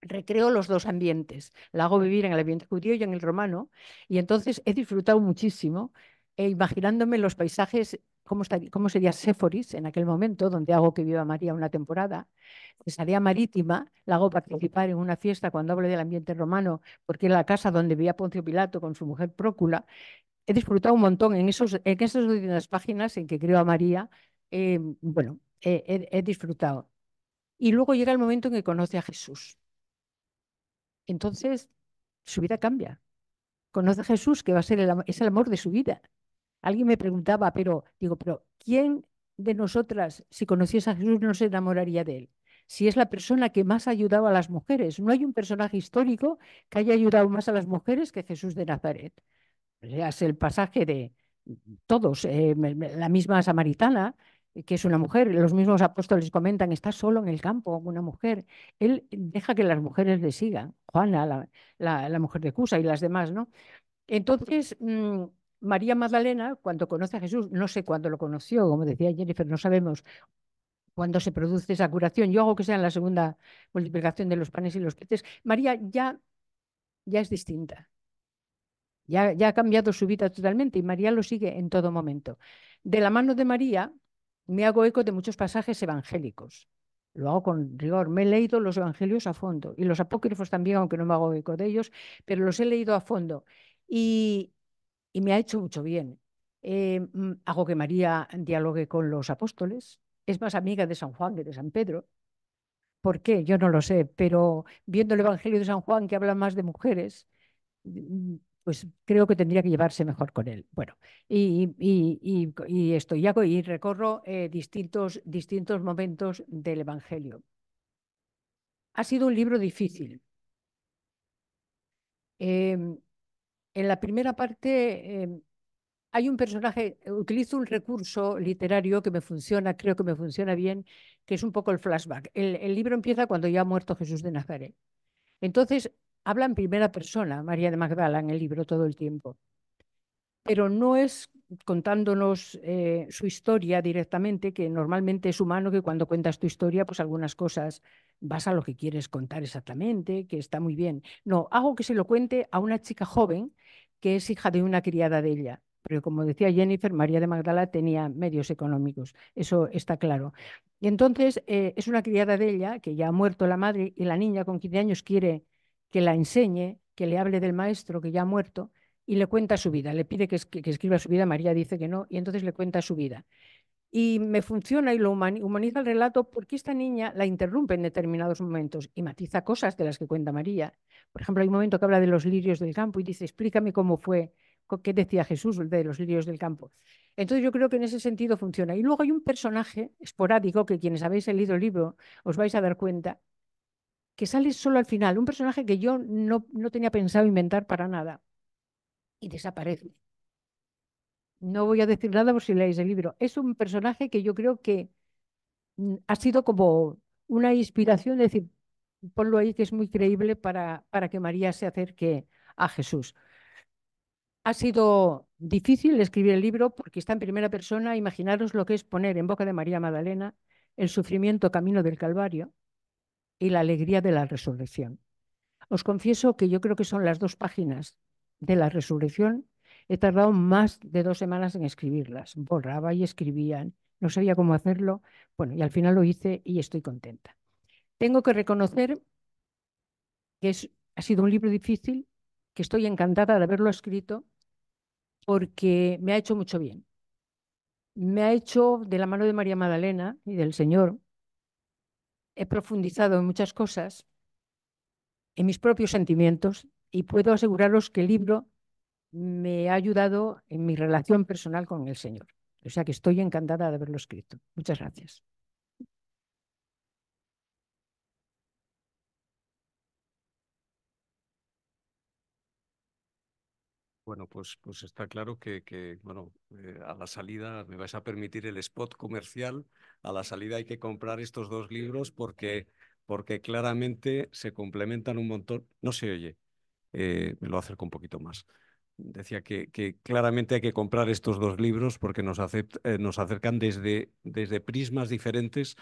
Recreo los dos ambientes, la hago vivir en el ambiente judío y en el romano, y entonces he disfrutado muchísimo e imaginándome los paisajes, cómo, sería Séforis en aquel momento, donde hago que viva María una temporada, estaría marítima, la hago participar en una fiesta cuando hablo del ambiente romano, porque era la casa donde vivía Poncio Pilato con su mujer Prócula. He disfrutado un montón en, esos, en esas dos páginas en que creo a María, eh, bueno, he, disfrutado. Y luego llega el momento en que conoce a Jesús. Entonces, su vida cambia. Conoce a Jesús, que va a ser es el amor de su vida. Alguien me preguntaba, pero digo, pero ¿quién de nosotras, si conociese a Jesús, no se enamoraría de él? Si es la persona que más ha ayudado a las mujeres. No hay un personaje histórico que haya ayudado más a las mujeres que Jesús de Nazaret. Es el pasaje de todos, eh, la misma samaritana, eh, que es una mujer, los mismos apóstoles comentan, está solo en el campo, una mujer. Él deja que las mujeres le sigan, Juana, la, mujer de Cusa y las demás, ¿no? Entonces, mm, María Magdalena, cuando conoce a Jesús, no sé cuándo lo conoció, como decía Jennifer, no sabemos cuándo se produce esa curación. Yo hago que sea en la segunda multiplicación de los panes y los peces. María ya, ya es distinta. Ya, ya ha cambiado su vida totalmente y María lo sigue en todo momento. De la mano de María me hago eco de muchos pasajes evangélicos. Lo hago con rigor. Me he leído los evangelios a fondo y los apócrifos también, aunque no me hago eco de ellos, pero los he leído a fondo. Y, y me ha hecho mucho bien. Eh, mm, hago que María dialogue con los apóstoles, es más amiga de San Juan que de San Pedro. ¿Por qué? Yo no lo sé, pero viendo el Evangelio de San Juan que habla más de mujeres, mm, pues creo que tendría que llevarse mejor con él. Bueno, y, y, y, y y recorro eh, distintos, distintos momentos del Evangelio. Ha sido un libro difícil. Em, en la primera parte em, hay un personaje, eh, utilizo un recurso literario que me funciona, creo que me funciona bien, que es un poco el flashback. El, el libro empieza cuando ya ha muerto Jesús de Nazaret. Entonces, habla en primera persona María de Magdala en el libro todo el tiempo. Pero no es contándonos eh, su historia directamente, que normalmente es humano que cuando cuentas tu historia, pues algunas cosas vas a lo que quieres contar exactamente, que está muy bien. No, hago que se lo cuente a una chica joven que es hija de una criada de ella. Pero como decía Jennifer, María de Magdala tenía medios económicos, eso está claro. Y entonces eh, es una criada de ella, que ya ha muerto la madre, y la niña con 15 años quiere que la enseñe, que le hable del maestro que ya ha muerto, y le cuenta su vida, le pide que, escriba su vida, María dice que no, y entonces le cuenta su vida. Y me funciona y lo humaniza el relato porque esta niña la interrumpe en determinados momentos y matiza cosas de las que cuenta María. Por ejemplo, hay un momento que habla de los lirios del campo y dice, explícame cómo fue, qué decía Jesús de los lirios del campo. Entonces yo creo que en ese sentido funciona. Y luego hay un personaje esporádico que quienes habéis leído el libro os vais a dar cuenta, que sale solo al final, un personaje que yo no tenía pensado inventar para nada y desaparece. No voy a decir nada por si leéis el libro. Es un personaje que yo creo que mm, ha sido como una inspiración, es decir, ponlo ahí que es muy creíble para, para que María se acerque a Jesús. Ha sido difícil escribir el libro porque está en primera persona. Imaginaros lo que es poner en boca de María Magdalena el sufrimiento camino del Calvario y la alegría de la resurrección. Os confieso que yo creo que son las dos páginas de la resurrección he tardado más de dos semanas en escribirlas. Borraba y escribían, no sabía cómo hacerlo. Bueno, y al final lo hice y estoy contenta. Tengo que reconocer que ha sido un libro difícil, que estoy encantada de haberlo escrito porque me ha hecho mucho bien. Me ha hecho de la mano de María Magdalena y del Señor. He profundizado en muchas cosas, en mis propios sentimientos, y puedo aseguraros que el libro me ha ayudado en mi relación personal con el Señor. O sea que estoy encantada de haberlo escrito. Muchas gracias. Bueno, pues, pues está claro que, bueno, eh, a la salida me vais a permitir el spot comercial. A la salida hay que comprar estos dos libros porque, porque claramente se complementan un montón. No se oye. Eh, me lo acerco un poquito más. Decía que, claramente hay que comprar estos dos libros porque nos, eh, acercan desde, prismas diferentes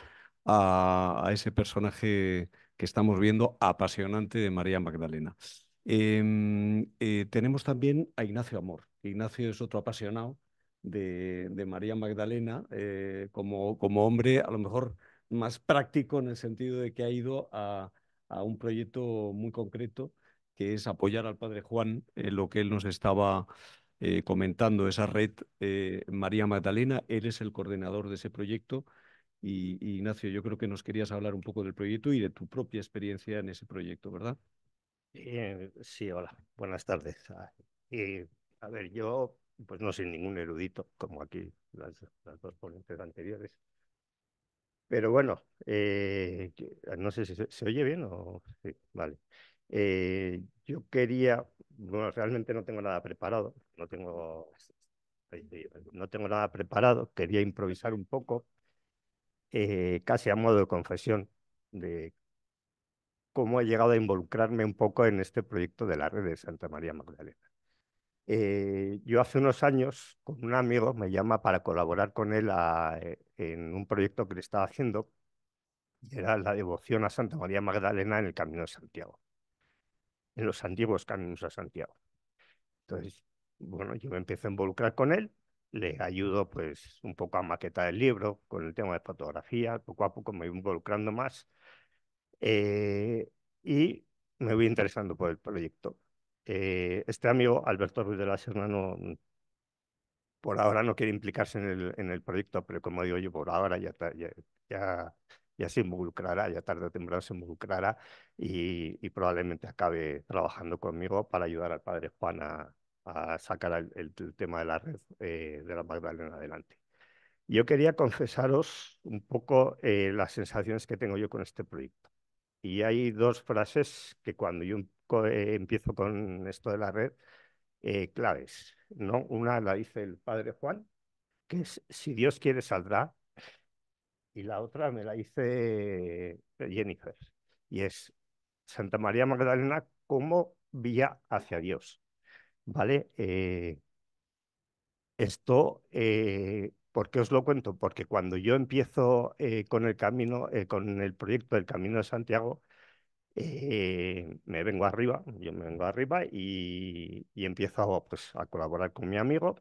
a, ese personaje que estamos viendo apasionante de María Magdalena. Em, eh, tenemos también a Ignacio Amor. Ignacio es otro apasionado de, María Magdalena como, hombre, a lo mejor más práctico en el sentido de que ha ido a un proyecto muy concreto que es apoyar al Padre Juan, en eh, lo que él nos estaba eh, comentando, esa red eh, María Magdalena, él es el coordinador de ese proyecto. Y, Ignacio, yo creo que nos querías hablar un poco del proyecto y de tu propia experiencia en ese proyecto, ¿verdad? sí, hola, buenas tardes. Ah, a ver, yo pues no soy ningún erudito, como aquí las, dos ponentes anteriores. Pero bueno, no sé si se, oye bien o... Sí, vale. Eh, yo quería, bueno, realmente no tengo nada preparado, no tengo, eh, no tengo nada preparado, quería improvisar un poco, eh, casi a modo de confesión, de cómo he llegado a involucrarme un poco en este proyecto de la red de Santa María Magdalena. yo hace unos años, con un amigo, me llama para colaborar con él en un proyecto que le estaba haciendo, y era la devoción a Santa María Magdalena en el Camino de Santiago los antiguos caminos a Santiago. Entonces, bueno, yo me empiezo a involucrar con él, le ayudo pues un poco a maquetar el libro con el tema de fotografía, poco a poco me voy involucrando más eh, y me voy interesando por el proyecto. Eh, este amigo, Alberto Ruiz de la Serna, no, por ahora no quiere implicarse en el, en el proyecto, pero como digo yo, por ahora ya, ya, ya ya se involucrará, ya tarde o temprano se involucrará y, probablemente acabe trabajando conmigo para ayudar al padre Juan a, sacar el, tema de la red eh, de la Magdalena adelante. Yo quería confesaros un poco eh, las sensaciones que tengo yo con este proyecto. Y hay dos frases que cuando yo eh, empiezo con esto de la red, claves. ¿no? Una la dice el padre Juan, que es, si Dios quiere saldrá, y la otra me la hice Jennifer. Y es Santa María Magdalena como vía hacia Dios. ¿Vale? Eh, esto, eh, ¿por qué os lo cuento? Porque cuando yo empiezo eh, con el camino, con el proyecto del Camino de Santiago, me vengo arriba, yo me vengo arriba y, empiezo pues, a colaborar con mi amigo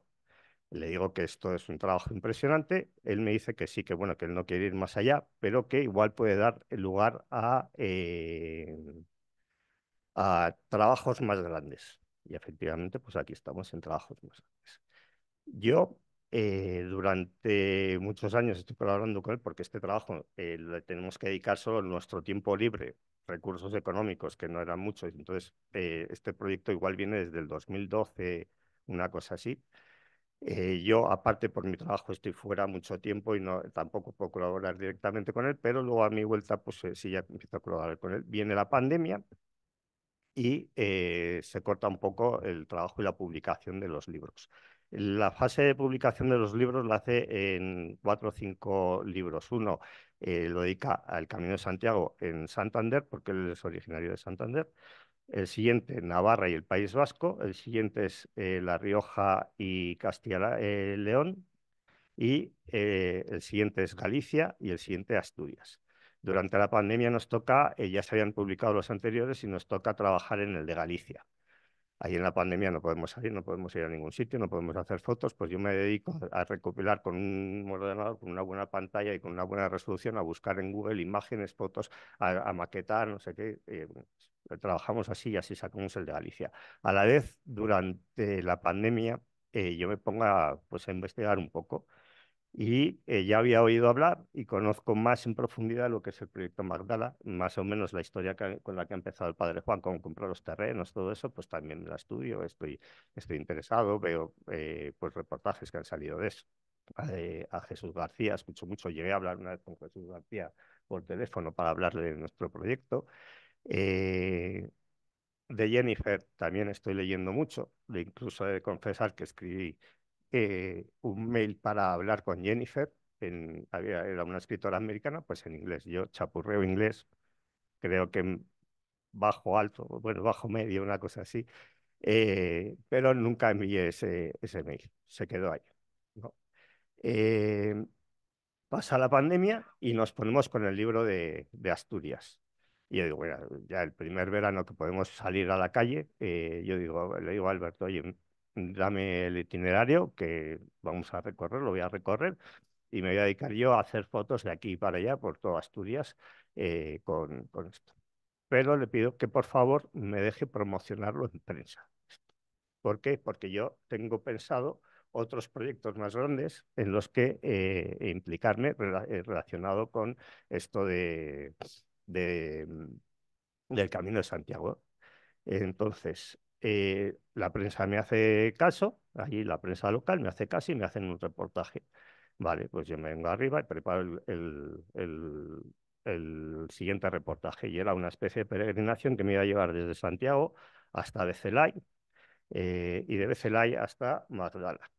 le digo que esto es un trabajo impresionante. Él me dice que sí, que bueno, que él no quiere ir más allá, pero que igual puede dar lugar a, eh, a trabajos más grandes. Y efectivamente, pues aquí estamos en trabajos más grandes. Yo eh, durante muchos años estoy colaborando con él porque este trabajo eh, le tenemos que dedicar solo nuestro tiempo libre, recursos económicos, que no eran muchos. Entonces, este proyecto igual viene desde el 2012, una cosa así. Eh, yo, aparte por mi trabajo, estoy fuera mucho tiempo y no, tampoco puedo colaborar directamente con él, pero luego a mi vuelta, pues eh, sí, ya empiezo a colaborar con él. Viene la pandemia y eh, se corta un poco el trabajo y la publicación de los libros. La fase de publicación de los libros la hace en cuatro o cinco libros. Uno lo dedica al Camino de Santiago en Santander, porque él es originario de Santander el siguiente Navarra y el País Vasco, el siguiente es eh, La Rioja y Castilla y eh, León, y eh, el siguiente es Galicia y el siguiente Asturias. Durante la pandemia nos toca, ya se habían publicado los anteriores y nos toca trabajar en el de Galicia. Ahí en la pandemia no podemos salir, no podemos ir a ningún sitio, no podemos hacer fotos, pues yo me dedico a recopilar con un ordenador, con una buena pantalla y con una buena resolución, a buscar en Google imágenes, fotos, a, maquetar, no sé qué. Eh, trabajamos así y así sacamos el de Galicia. A la vez, durante la pandemia, eh, yo me pongo pues, a investigar un poco y eh, ya había oído hablar y conozco más en profundidad lo que es el proyecto Magdala, más o menos la historia con la que ha empezado el padre Juan, con compró los terrenos, todo eso, pues también la estudio, estoy, estoy interesado, veo pues reportajes que han salido de eso. a Jesús García, escucho mucho, llegué a hablar una vez con Jesús García por teléfono para hablarle de nuestro proyecto. Eh, de Jennifer también estoy leyendo mucho, incluso he de confesar que escribí eh, un mail para hablar con Jennifer, era una escritora americana, pues en inglés, yo chapurreo inglés, creo que bajo alto, bueno, bajo medio, una cosa así, eh, pero nunca envié ese, ese mail, se quedó ahí. pasa la pandemia y nos ponemos con el libro de Asturias. Y yo digo, bueno, ya el primer verano que podemos salir a la calle, eh, yo digo, le digo a Alberto, oye, dame el itinerario que vamos a recorrer, lo voy a recorrer y me voy a dedicar yo a hacer fotos de aquí para allá por toda Asturias eh, con, esto. Pero le pido que por favor me deje promocionarlo en prensa. ¿Por qué? Porque yo tengo pensado otros proyectos más grandes en los que eh, implicarme relacionado con esto de, Mm, del Camino de Santiago. Entonces, eh, la prensa me hace caso, allí la prensa local me hace caso y me hacen un reportaje. Vale, pues yo me vengo arriba y preparo el, siguiente reportaje. Y era una especie de peregrinación que me iba a llevar desde Santiago hasta Becelay eh, y de Becelay hasta Magdala.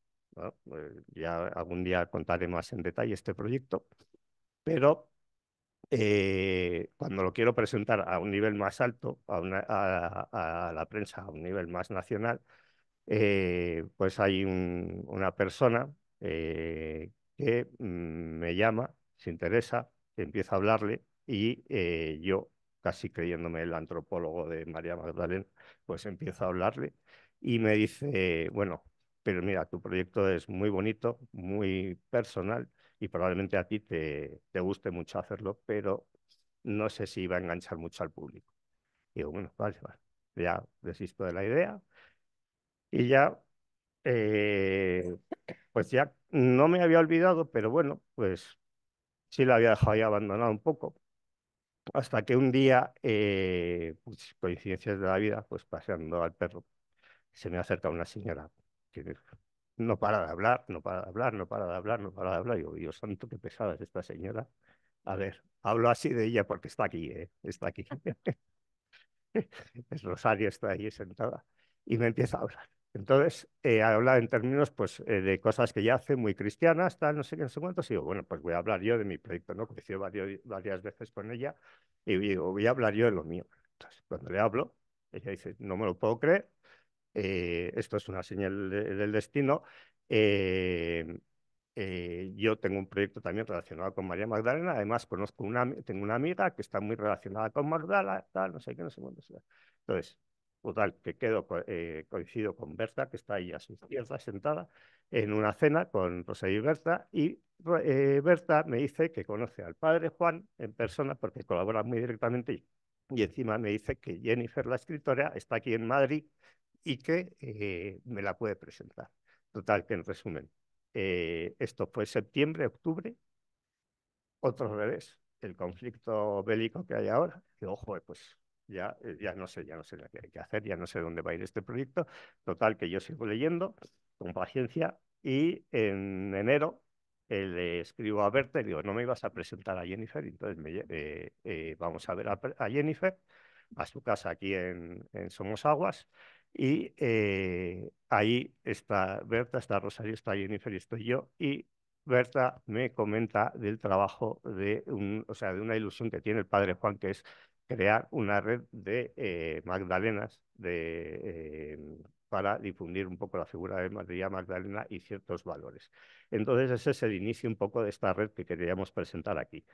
Pues ya algún día contaré más en detalle este proyecto, pero eh, cuando lo quiero presentar a un nivel más alto, a, la prensa, a un nivel más nacional, eh, pues hay una persona eh, que me llama, se interesa, empieza a hablarle y eh, yo, casi creyéndome el antropólogo de María Magdalena, pues empiezo a hablarle y me dice, bueno, pero mira, tu proyecto es muy bonito, muy personal, y probablemente a ti te, guste mucho hacerlo, pero no sé si iba a enganchar mucho al público. Y digo, bueno, vale, vale, ya desisto de la idea y ya, eh, pues ya no me había olvidado, pero bueno, pues sí la había dejado ahí abandonado un poco. Hasta que un día, eh, pues coincidencias de la vida, pues paseando al perro, se me acerca una señora que no para de hablar, no para de hablar, no para de hablar, no para de hablar. Yo, Dios santo, qué pesada es esta señora. A ver, hablo así de ella porque está aquí, ¿eh? está aquí. es Rosario está ahí sentada y me empieza a hablar. Entonces, eh, habla en términos pues, eh, de cosas que ya hace muy cristiana, tal, no sé qué, no sé momento Y digo, bueno, pues voy a hablar yo de mi proyecto, ¿no? he varios, varias veces con ella y digo, voy a hablar yo de lo mío. Entonces, cuando le hablo, ella dice, no me lo puedo creer, eh, esto es una señal del destino. Eh, eh, yo tengo un proyecto también relacionado con María Magdalena, además conozco una, tengo una amiga que está muy relacionada con Magdalena, tal, no sé qué, no sé será. Entonces, total, que quedo, coincido con Berta, que está ahí a su izquierda sentada, en una cena con José y Berta, y Berta me dice que conoce al padre Juan en persona porque colabora muy directamente y encima me dice que Jennifer, la escritora, está aquí en Madrid y que eh, me la puede presentar. Total, que en resumen, eh, esto fue septiembre, octubre, otro revés, el conflicto bélico que hay ahora, que ojo, eh, pues ya, ya no sé, ya no sé qué hay que hacer, ya no sé dónde va a ir este proyecto. Total, que yo sigo leyendo con paciencia y en enero le escribo a Berta y digo, no me ibas a presentar a Jennifer, entonces me, vamos a ver a, Jennifer a su casa aquí en, en Somos Aguas y eh, ahí está Berta, está Rosario, está Jennifer y estoy yo. Y Berta me comenta del trabajo de, un, o sea, de una ilusión que tiene el padre Juan, que es crear una red de eh, Magdalenas de, em, para difundir un poco la figura de María Magdalena y ciertos valores. Entonces ese es el inicio un poco de esta red que queríamos presentar aquí.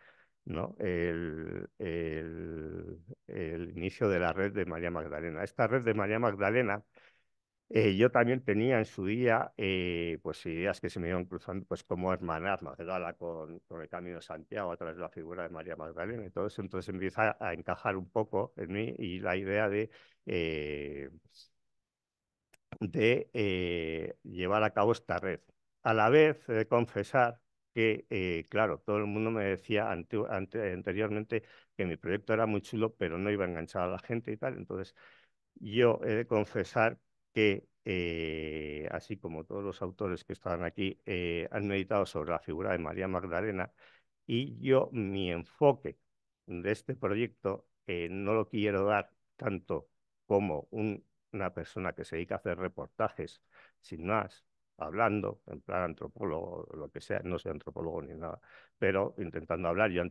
El, inicio de la red de María Magdalena. Esta red de María Magdalena, eh, yo también tenía en su día eh, pues ideas que se me iban cruzando, pues cómo hermanar Magdala con, el Camino de Santiago a través de la figura de María Magdalena todo Entonces empieza a encajar un poco en mí y la idea de... Eh, de llevar a cabo esta red. A la vez, de confesar que, eh, claro, todo el mundo me decía anteriormente que mi proyecto era muy chulo, pero no iba a enganchar a la gente y tal. Entonces, yo he de confesar que, eh, así como todos los autores que estaban aquí, eh, han meditado sobre la figura de María Magdalena y yo mi enfoque de este proyecto no lo quiero dar tanto como una persona que se dedica a hacer reportajes, sin más, hablando, en plan antropólogo, lo que sea, no soy antropólogo ni nada, pero intentando hablar. Yo,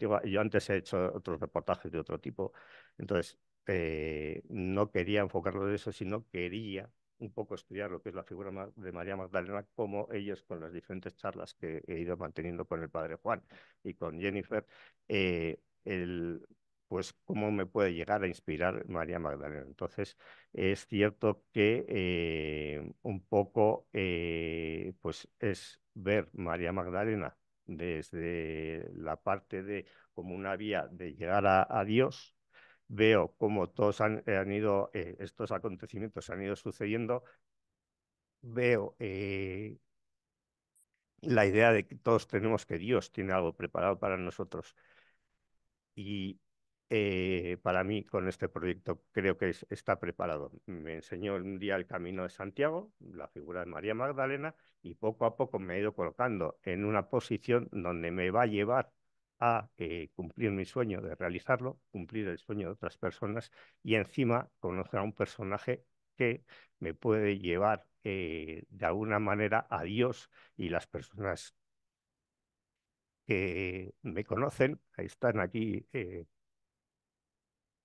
antes he hecho otros reportajes de otro tipo, entonces eh, no quería enfocarlo en eso, sino quería un poco estudiar lo que es la figura de María Magdalena, como ellos con las diferentes charlas que he ido manteniendo con el padre Juan y con Jennifer, eh, el, pues cómo me puede llegar a inspirar María Magdalena. Entonces, es cierto que eh, un poco, eh, pues es ver María Magdalena desde la parte de como una vía de llegar a, Dios. Veo cómo todos han, eh, ido, estos acontecimientos han ido sucediendo. Veo la idea de que todos tenemos que Dios tiene algo preparado para nosotros. Y eh, para mí con este proyecto creo que está preparado. Me enseñó un día el camino de Santiago, la figura de María Magdalena, y poco a poco me he ido colocando en una posición donde me va a llevar a eh, cumplir mi sueño de realizarlo, cumplir el sueño de otras personas y encima conocer a un personaje que me puede llevar eh, de alguna manera a Dios y las personas que me conocen, están aquí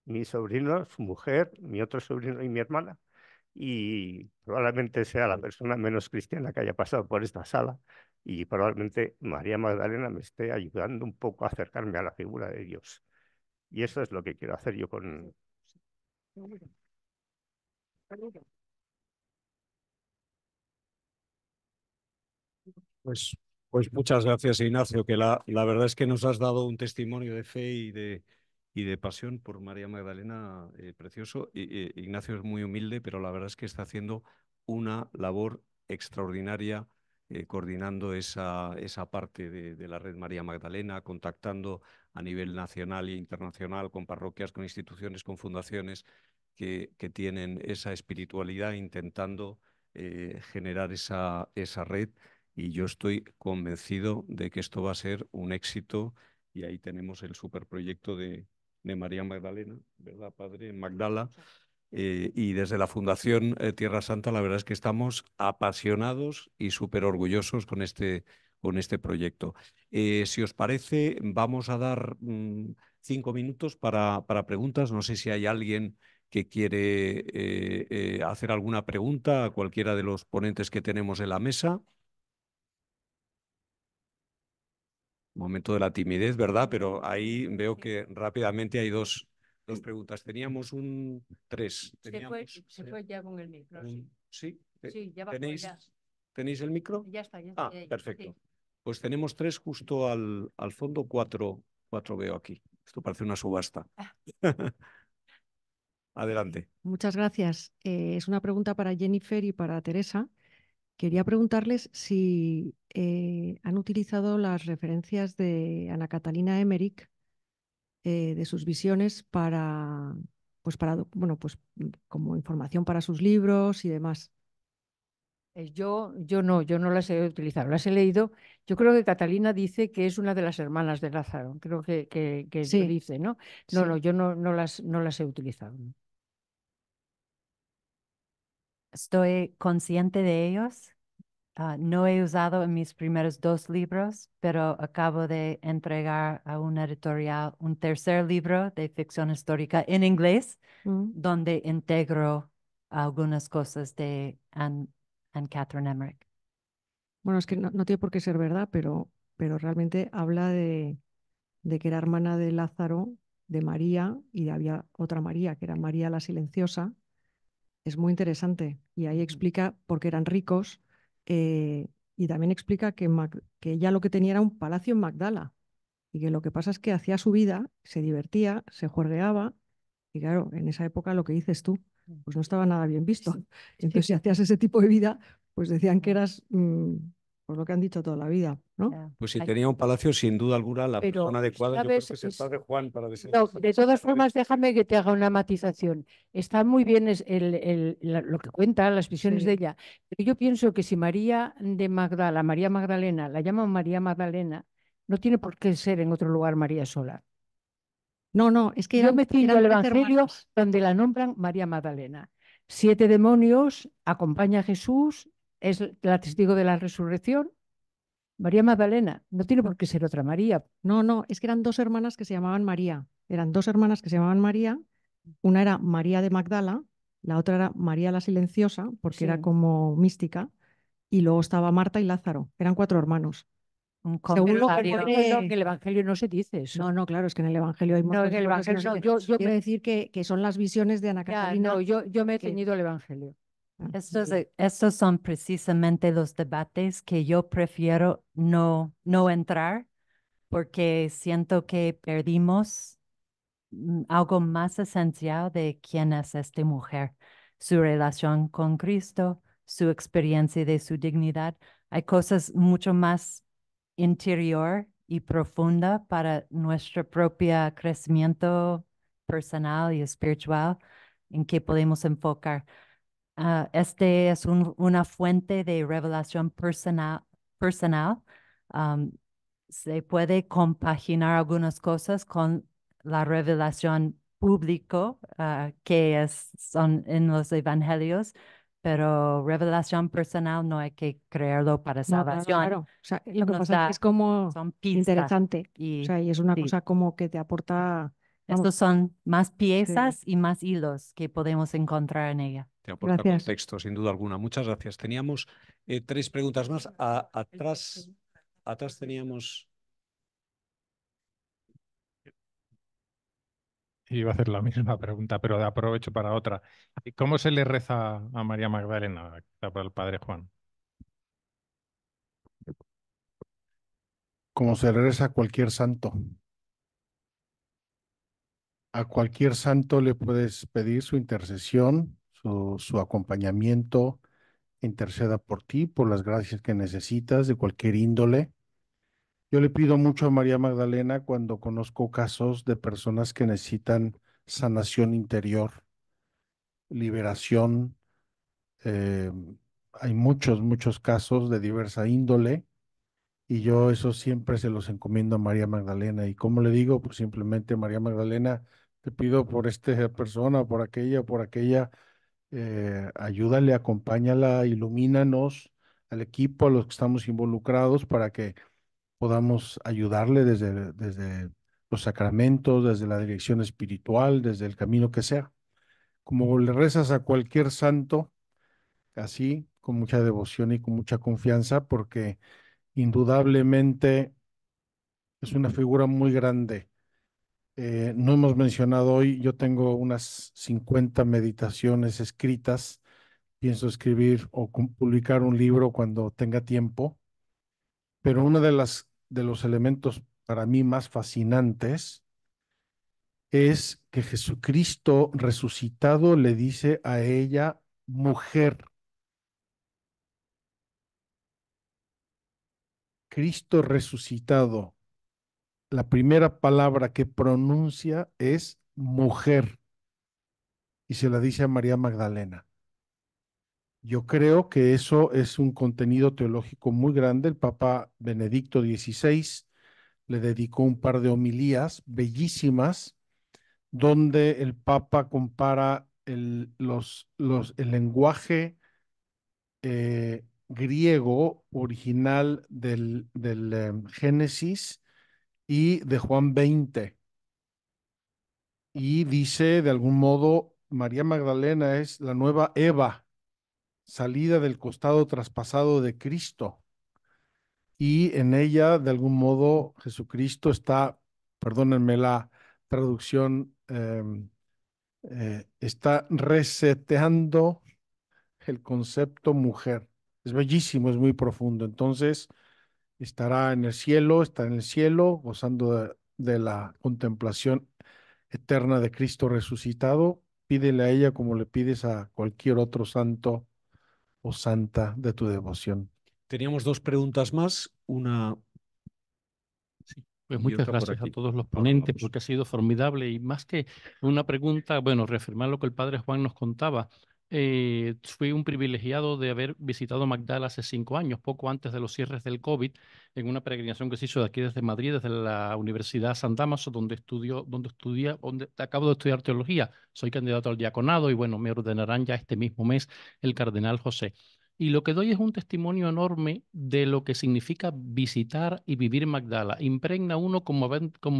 mi sobrino, su mujer, mi otro sobrino y mi hermana. Y probablemente sea la persona menos cristiana que haya pasado por esta sala y probablemente María Magdalena me esté ayudando un poco a acercarme a la figura de Dios. Y eso es lo que quiero hacer yo con... Pues, pues muchas gracias, Ignacio, que la, la verdad es que nos has dado un testimonio de fe y de, y de pasión por María Magdalena, eh, precioso. Eh, Ignacio es muy humilde, pero la verdad es que está haciendo una labor extraordinaria eh, coordinando esa, esa parte de, la red María Magdalena, contactando a nivel nacional e internacional con parroquias, con instituciones, con fundaciones que, que tienen esa espiritualidad, intentando generar esa, esa red. Y yo estoy convencido de que esto va a ser un éxito y ahí tenemos el superproyecto de, de María Magdalena, ¿verdad, Padre? Magdala. Eh, y desde la Fundación eh, Tierra Santa, la verdad es que estamos apasionados y súper orgullosos con este, con este proyecto. Eh, si os parece, vamos a dar mm, cinco minutos para, para, preguntas. No sé si hay alguien que quiere hacer alguna pregunta a cualquiera de los ponentes que tenemos en la mesa. momento de la timidez, ¿verdad? Pero ahí veo que rápidamente hay dos, dos preguntas. Teníamos un tres. se, fue, ya con el micro. sí, sí ya va ¿Tenéis, ¿Tenéis el micro? Ya está, ya está. Ah, perfecto. Pues tenemos tres justo al, fondo, cuatro, cuatro veo aquí. Esto parece una subasta. Ah. Adelante. Muchas gracias. Eh, es una pregunta para Jennifer y para Teresa. Quería preguntarles si eh, han utilizado las referencias de Ana Catalina Emmerich, eh, de sus visiones, para, pues para, bueno, pues mm, como información para sus libros y demás. Eh, yo, yo no, yo no las he utilizado, las he leído. Yo creo que Catalina dice que es una de las hermanas de Lázaro, creo que, que, sí. dice, ¿no? No, no, yo no, no, las, no las he utilizado. Estoy consciente de ellos. Ah, no he usado en mis primeros dos libros, pero acabo de entregar a una editorial un tercer libro de ficción histórica en inglés, mm. donde integro algunas cosas de Anne, Catherine Emmerich. Bueno, es que no, no, tiene por qué ser verdad, pero, pero realmente habla de, de que era hermana de Lázaro, de María, y había otra María, que era María la Silenciosa, es muy interesante y ahí explica por qué eran ricos eh, y también explica que, ella lo que tenía era un palacio en Magdala y que lo que pasa es que hacía su vida, se divertía, se juergueaba y claro, en esa época lo que dices tú, mm. pues no estaba nada bien visto. Entonces si hacías ese tipo de vida, pues decían que eras... Mm, pues lo que han dicho toda la vida, ¿no? Pues si tenía un palacio, sin duda alguna, la persona adecuada yo creo que es el padre Juan para decir. de todas formas, déjame que te haga una matización. Está muy bien lo que cuenta, las visiones de ella. Pero yo pienso que si María de Magdala, María Magdalena, la llaman María Magdalena, no tiene por qué ser en otro lugar María sola. No, no, es que yo me el Evangelio donde la nombran María Magdalena. Siete demonios acompaña a Jesús es la testigo de la resurrección. María Magdalena, no tiene por qué ser otra María. No, no, es que eran dos hermanas que se llamaban María. Eran dos hermanas que se llamaban María. Una era María de Magdala, la otra era María la Silenciosa, porque era como mística. Y luego estaba Marta y Lázaro. Eran cuatro hermanos. Según lo que, el Evangelio no se dice eso. No, no, claro, es que en el Evangelio hay muchas no, en el Evangelio no, yo, Quiero decir que, que, son las visiones de Ana Catalina. no, yo, yo me he ceñido al el Evangelio. Ah, estos, son precisamente los debates que yo prefiero no, no entrar porque siento que perdimos mm, algo más esencial de quién es esta mujer, su relación con Cristo, su experiencia de su dignidad. Hay cosas mucho más interior y profunda para nuestro propio crecimiento personal y espiritual en que podemos enfocar. Ah, este es una fuente de revelación personal. personal. se puede compaginar algunas cosas con la revelación público ah, que es, son en los evangelios, pero revelación personal no hay que creerlo para salvación. claro, O sea, lo que pasa es que es como interesante y, es una cosa como que te aporta estos son más piezas y más hilos que podemos encontrar en ella. Te aporta contexto, sin duda alguna. Muchas gracias. Teníamos eh, tres preguntas más. atrás, atrás teníamos... Iba a hacer la misma pregunta, pero aprovecho para otra. ¿Cómo se le reza a María Magdalena, para el Padre Juan? Como se le reza a cualquier santo a cualquier santo le puedes pedir su intercesión, su, acompañamiento, interceda por ti, por las gracias que necesitas de cualquier índole. Yo le pido mucho a María Magdalena cuando conozco casos de personas que necesitan sanación interior, liberación. Eh, hay muchos, muchos casos de diversa índole. Y yo eso siempre se los encomiendo a María Magdalena. ¿Y cómo le digo? Pues simplemente María Magdalena, te pido por esta persona, por aquella, por aquella, eh, ayúdale, acompáñala, ilumínanos al equipo, a los que estamos involucrados, para que podamos ayudarle desde, desde los sacramentos, desde la dirección espiritual, desde el camino que sea. Como le rezas a cualquier santo, así, con mucha devoción y con mucha confianza, porque indudablemente es una figura muy grande eh, no hemos mencionado hoy, yo tengo unas 50 meditaciones escritas. Pienso escribir o publicar un libro cuando tenga tiempo. Pero uno de, las, de los elementos para mí más fascinantes es que Jesucristo resucitado le dice a ella, mujer. Cristo resucitado la primera palabra que pronuncia es mujer y se la dice a María Magdalena. Yo creo que eso es un contenido teológico muy grande. El Papa Benedicto XVI le dedicó un par de homilías bellísimas donde el Papa compara el, lenguaje eh, griego original del, em, Génesis y de Juan 20. Y dice, de algún modo, María Magdalena es la nueva Eva, salida del costado traspasado de Cristo. Y en ella, de algún modo, Jesucristo está, perdónenme la traducción, em, eh, está reseteando el concepto mujer. Es bellísimo, es muy profundo. Entonces, estará en el cielo, está en el cielo, gozando de, la contemplación eterna de Cristo resucitado. Pídele a ella como le pides a cualquier otro santo o santa de tu devoción. Teníamos dos preguntas más. Una. Pues muchas gracias a todos los ponentes porque ha sido formidable y más que una pregunta, bueno, reafirmar lo que el padre Juan nos contaba, eh, fui un privilegiado de haber visitado Magdala hace cinco años, poco antes de los cierres del COVID, en una peregrinación que se hizo de aquí desde Madrid, desde la Universidad San Damaso, donde estudio, donde estudia, donde acabo de estudiar teología. Soy candidato al diaconado y bueno, me ordenarán ya este mismo mes el cardenal José. Y lo que doy es un testimonio enorme de lo que significa visitar y vivir Magdala. Impregna uno, como,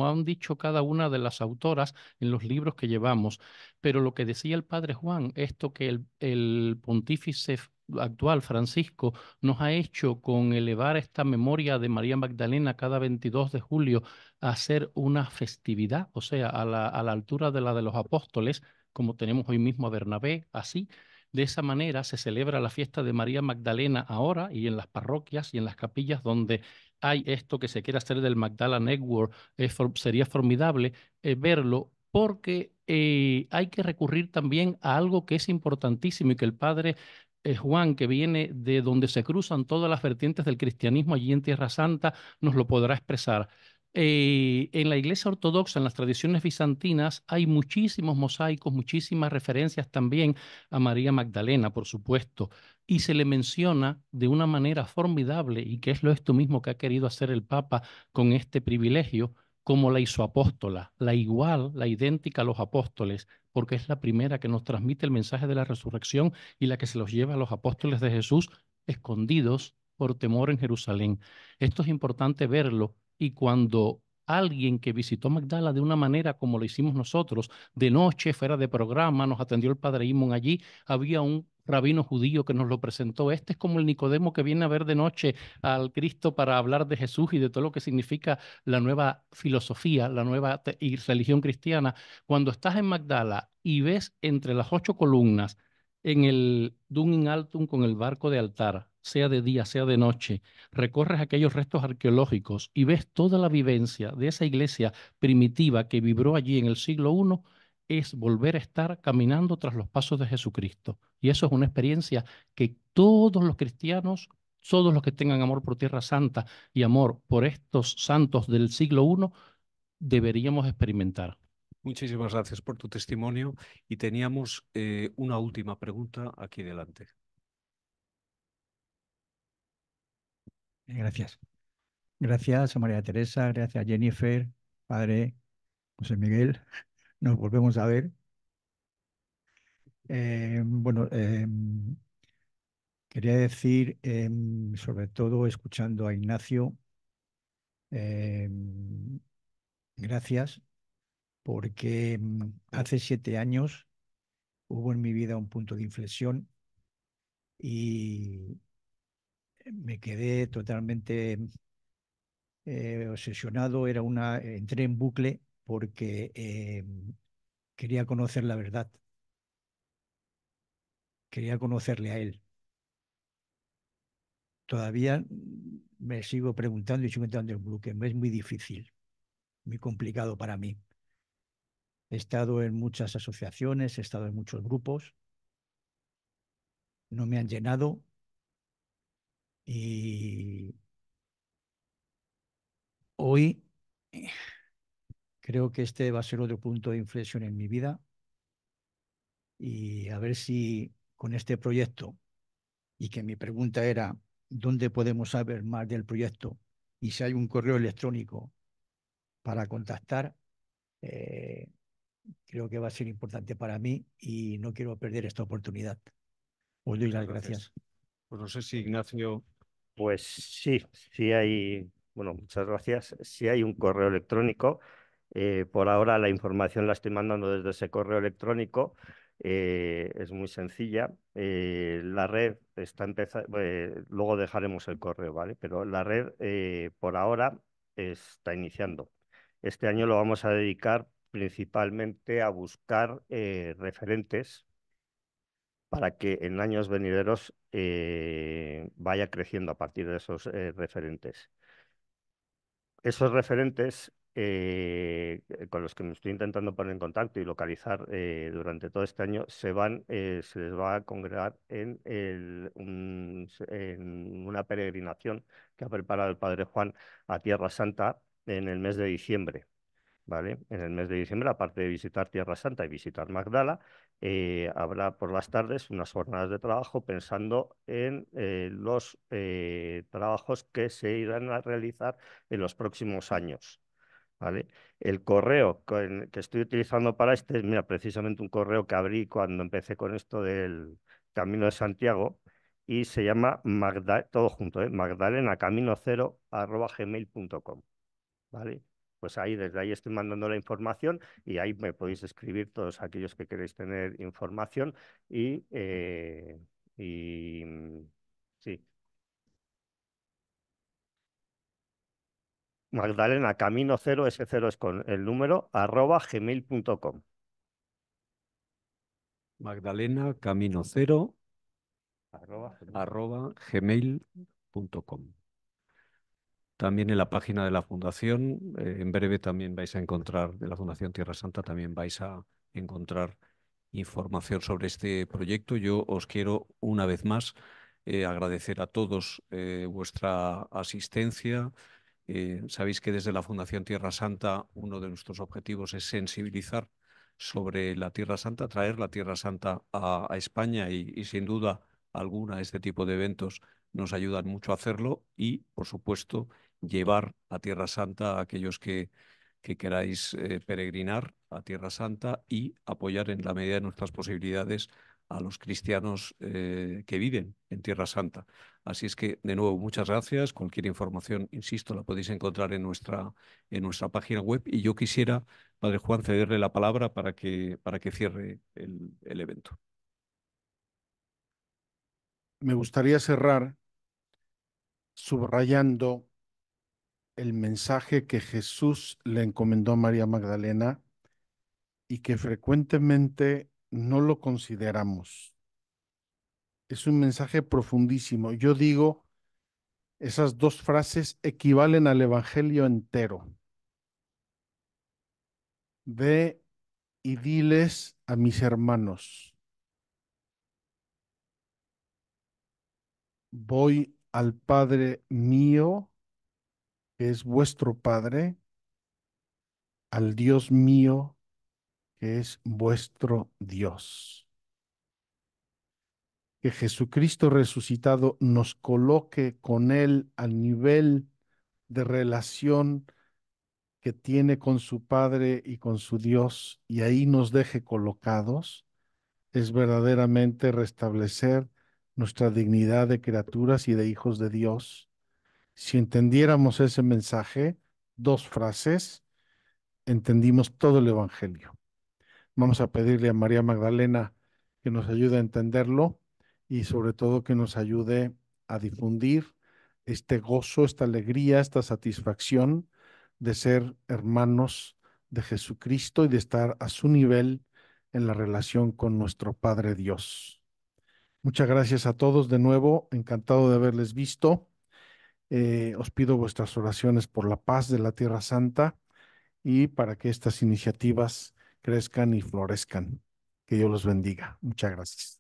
han dicho cada una de las autoras en los libros que llevamos. Pero lo que decía el padre Juan, esto que el, pontífice actual, Francisco, nos ha hecho con elevar esta memoria de María Magdalena cada 22 de julio a ser una festividad, o sea, a la, a la altura de la de los apóstoles, como tenemos hoy mismo a Bernabé, así, de esa manera se celebra la fiesta de María Magdalena ahora y en las parroquias y en las capillas donde hay esto que se quiere hacer del Magdala Network, eh, sería formidable eh, verlo porque eh, hay que recurrir también a algo que es importantísimo y que el padre Juan, que viene de donde se cruzan todas las vertientes del cristianismo allí en Tierra Santa, nos lo podrá expresar. Eh, en la iglesia ortodoxa, en las tradiciones bizantinas, hay muchísimos mosaicos, muchísimas referencias también a María Magdalena, por supuesto, y se le menciona de una manera formidable, y que es lo esto mismo que ha querido hacer el Papa con este privilegio, como la hizo apóstola, la igual, la idéntica a los apóstoles, porque es la primera que nos transmite el mensaje de la resurrección y la que se los lleva a los apóstoles de Jesús escondidos por temor en Jerusalén. Esto es importante verlo y cuando alguien que visitó Magdala de una manera como lo hicimos nosotros, de noche, fuera de programa, nos atendió el padre Imón allí, había un rabino judío que nos lo presentó. Este es como el Nicodemo que viene a ver de noche al Cristo para hablar de Jesús y de todo lo que significa la nueva filosofía, la nueva religión cristiana. Cuando estás en Magdala y ves entre las ocho columnas en el Dun in Altum con el barco de altar sea de día, sea de noche, recorres aquellos restos arqueológicos y ves toda la vivencia de esa iglesia primitiva que vibró allí en el siglo I, es volver a estar caminando tras los pasos de Jesucristo. Y eso es una experiencia que todos los cristianos, todos los que tengan amor por Tierra Santa y amor por estos santos del siglo I, deberíamos experimentar. Muchísimas gracias por tu testimonio y teníamos eh, una última pregunta aquí delante. Gracias. Gracias a María Teresa, gracias a Jennifer, padre José Miguel. Nos volvemos a ver. Eh, bueno, eh, quería decir, eh, sobre todo escuchando a Ignacio, gracias, porque mm, hace siete años hubo en mi vida un punto de inflexión y, me quedé totalmente eh, obsesionado, era una, entré en bucle porque eh, quería conocer la verdad, quería conocerle a él. Todavía me sigo preguntando y sigo entrando en bucle, es muy difícil, muy complicado para mí. He estado en muchas asociaciones, he estado en muchos grupos, no me han llenado, y hoy eh, creo que este va a ser otro punto de inflexión en mi vida y a ver si con este proyecto y que mi pregunta era, ¿dónde podemos saber más del proyecto? Y si hay un correo electrónico para contactar, eh, creo que va a ser importante para mí y no quiero perder esta oportunidad. Os doy las gracias. gracias. Pues no sé si Ignacio pues sí, sí hay, bueno, muchas gracias. Sí hay un correo electrónico. Eh, por ahora la información la estoy mandando desde ese correo electrónico. Eh, es muy sencilla. Eh, la red está empezando, luego dejaremos el correo, ¿vale? Pero la red por ahora está iniciando. Este año lo vamos a dedicar principalmente a buscar referentes para que en años venideros eh, vaya creciendo a partir de esos eh, referentes. Esos referentes eh, con los que me estoy intentando poner en contacto y localizar durante todo este año se van, se les va a congregar en una peregrinación que ha preparado el Padre Juan a Tierra Santa en el mes de diciembre en el mes de diciembre, aparte de visitar Tierra Santa y visitar Magdala, eh, habrá por las tardes unas jornadas de trabajo pensando en eh, los eh, trabajos que se irán a realizar en los próximos años. El correo que, estoy utilizando para este es, mira, precisamente un correo que abrí cuando empecé con esto del Camino de Santiago y se llama, Magda todo junto, magdalena magdalenacamino 0gmailcom ¿vale? pues ahí desde ahí estoy mandando la información y ahí me podéis escribir todos aquellos que queréis tener información y, eh, mm, sí. Magdalena, camino cero, ese cero es con el número, arroba gmail.com. Magdalena, camino cero, arroba gmail.com. También en la página de la Fundación, eh, en breve también vais a encontrar, de la Fundación Tierra Santa, también vais a encontrar información sobre este proyecto. Yo os quiero una vez más eh, agradecer a todos eh, vuestra asistencia. sabéis que desde la Fundación Tierra Santa uno de nuestros objetivos es sensibilizar sobre la Tierra Santa, traer la Tierra Santa a, España y, y, sin duda alguna este tipo de eventos nos ayudan mucho a hacerlo y por supuesto llevar a Tierra Santa a aquellos que, queráis eh, peregrinar a Tierra Santa y apoyar en la medida de nuestras posibilidades a los cristianos eh, que viven en Tierra Santa. Así es que, de nuevo, muchas gracias. Cualquier información, insisto, la podéis encontrar en nuestra, en nuestra página web. Y yo quisiera, Padre Juan, cederle la palabra para que, para que cierre el evento. Me gustaría cerrar subrayando el mensaje que Jesús le encomendó a María Magdalena y que frecuentemente no lo consideramos. Es un mensaje profundísimo. Yo digo, esas dos frases equivalen al Evangelio entero. Ve y diles a mis hermanos. Voy al Padre mío que es vuestro Padre, al Dios mío, que es vuestro Dios. Que Jesucristo resucitado nos coloque con Él al nivel de relación que tiene con su Padre y con su Dios y ahí nos deje colocados, es verdaderamente restablecer nuestra dignidad de criaturas y de hijos de Dios si entendiéramos ese mensaje, dos frases, entendimos todo el Evangelio. Vamos a pedirle a María Magdalena que nos ayude a entenderlo y sobre todo que nos ayude a difundir este gozo, esta alegría, esta satisfacción de ser hermanos de Jesucristo y de estar a su nivel en la relación con nuestro Padre Dios. Muchas gracias a todos de nuevo, encantado de haberles visto. Eh, os pido vuestras oraciones por la paz de la Tierra Santa y para que estas iniciativas crezcan y florezcan. Que Dios los bendiga. Muchas gracias.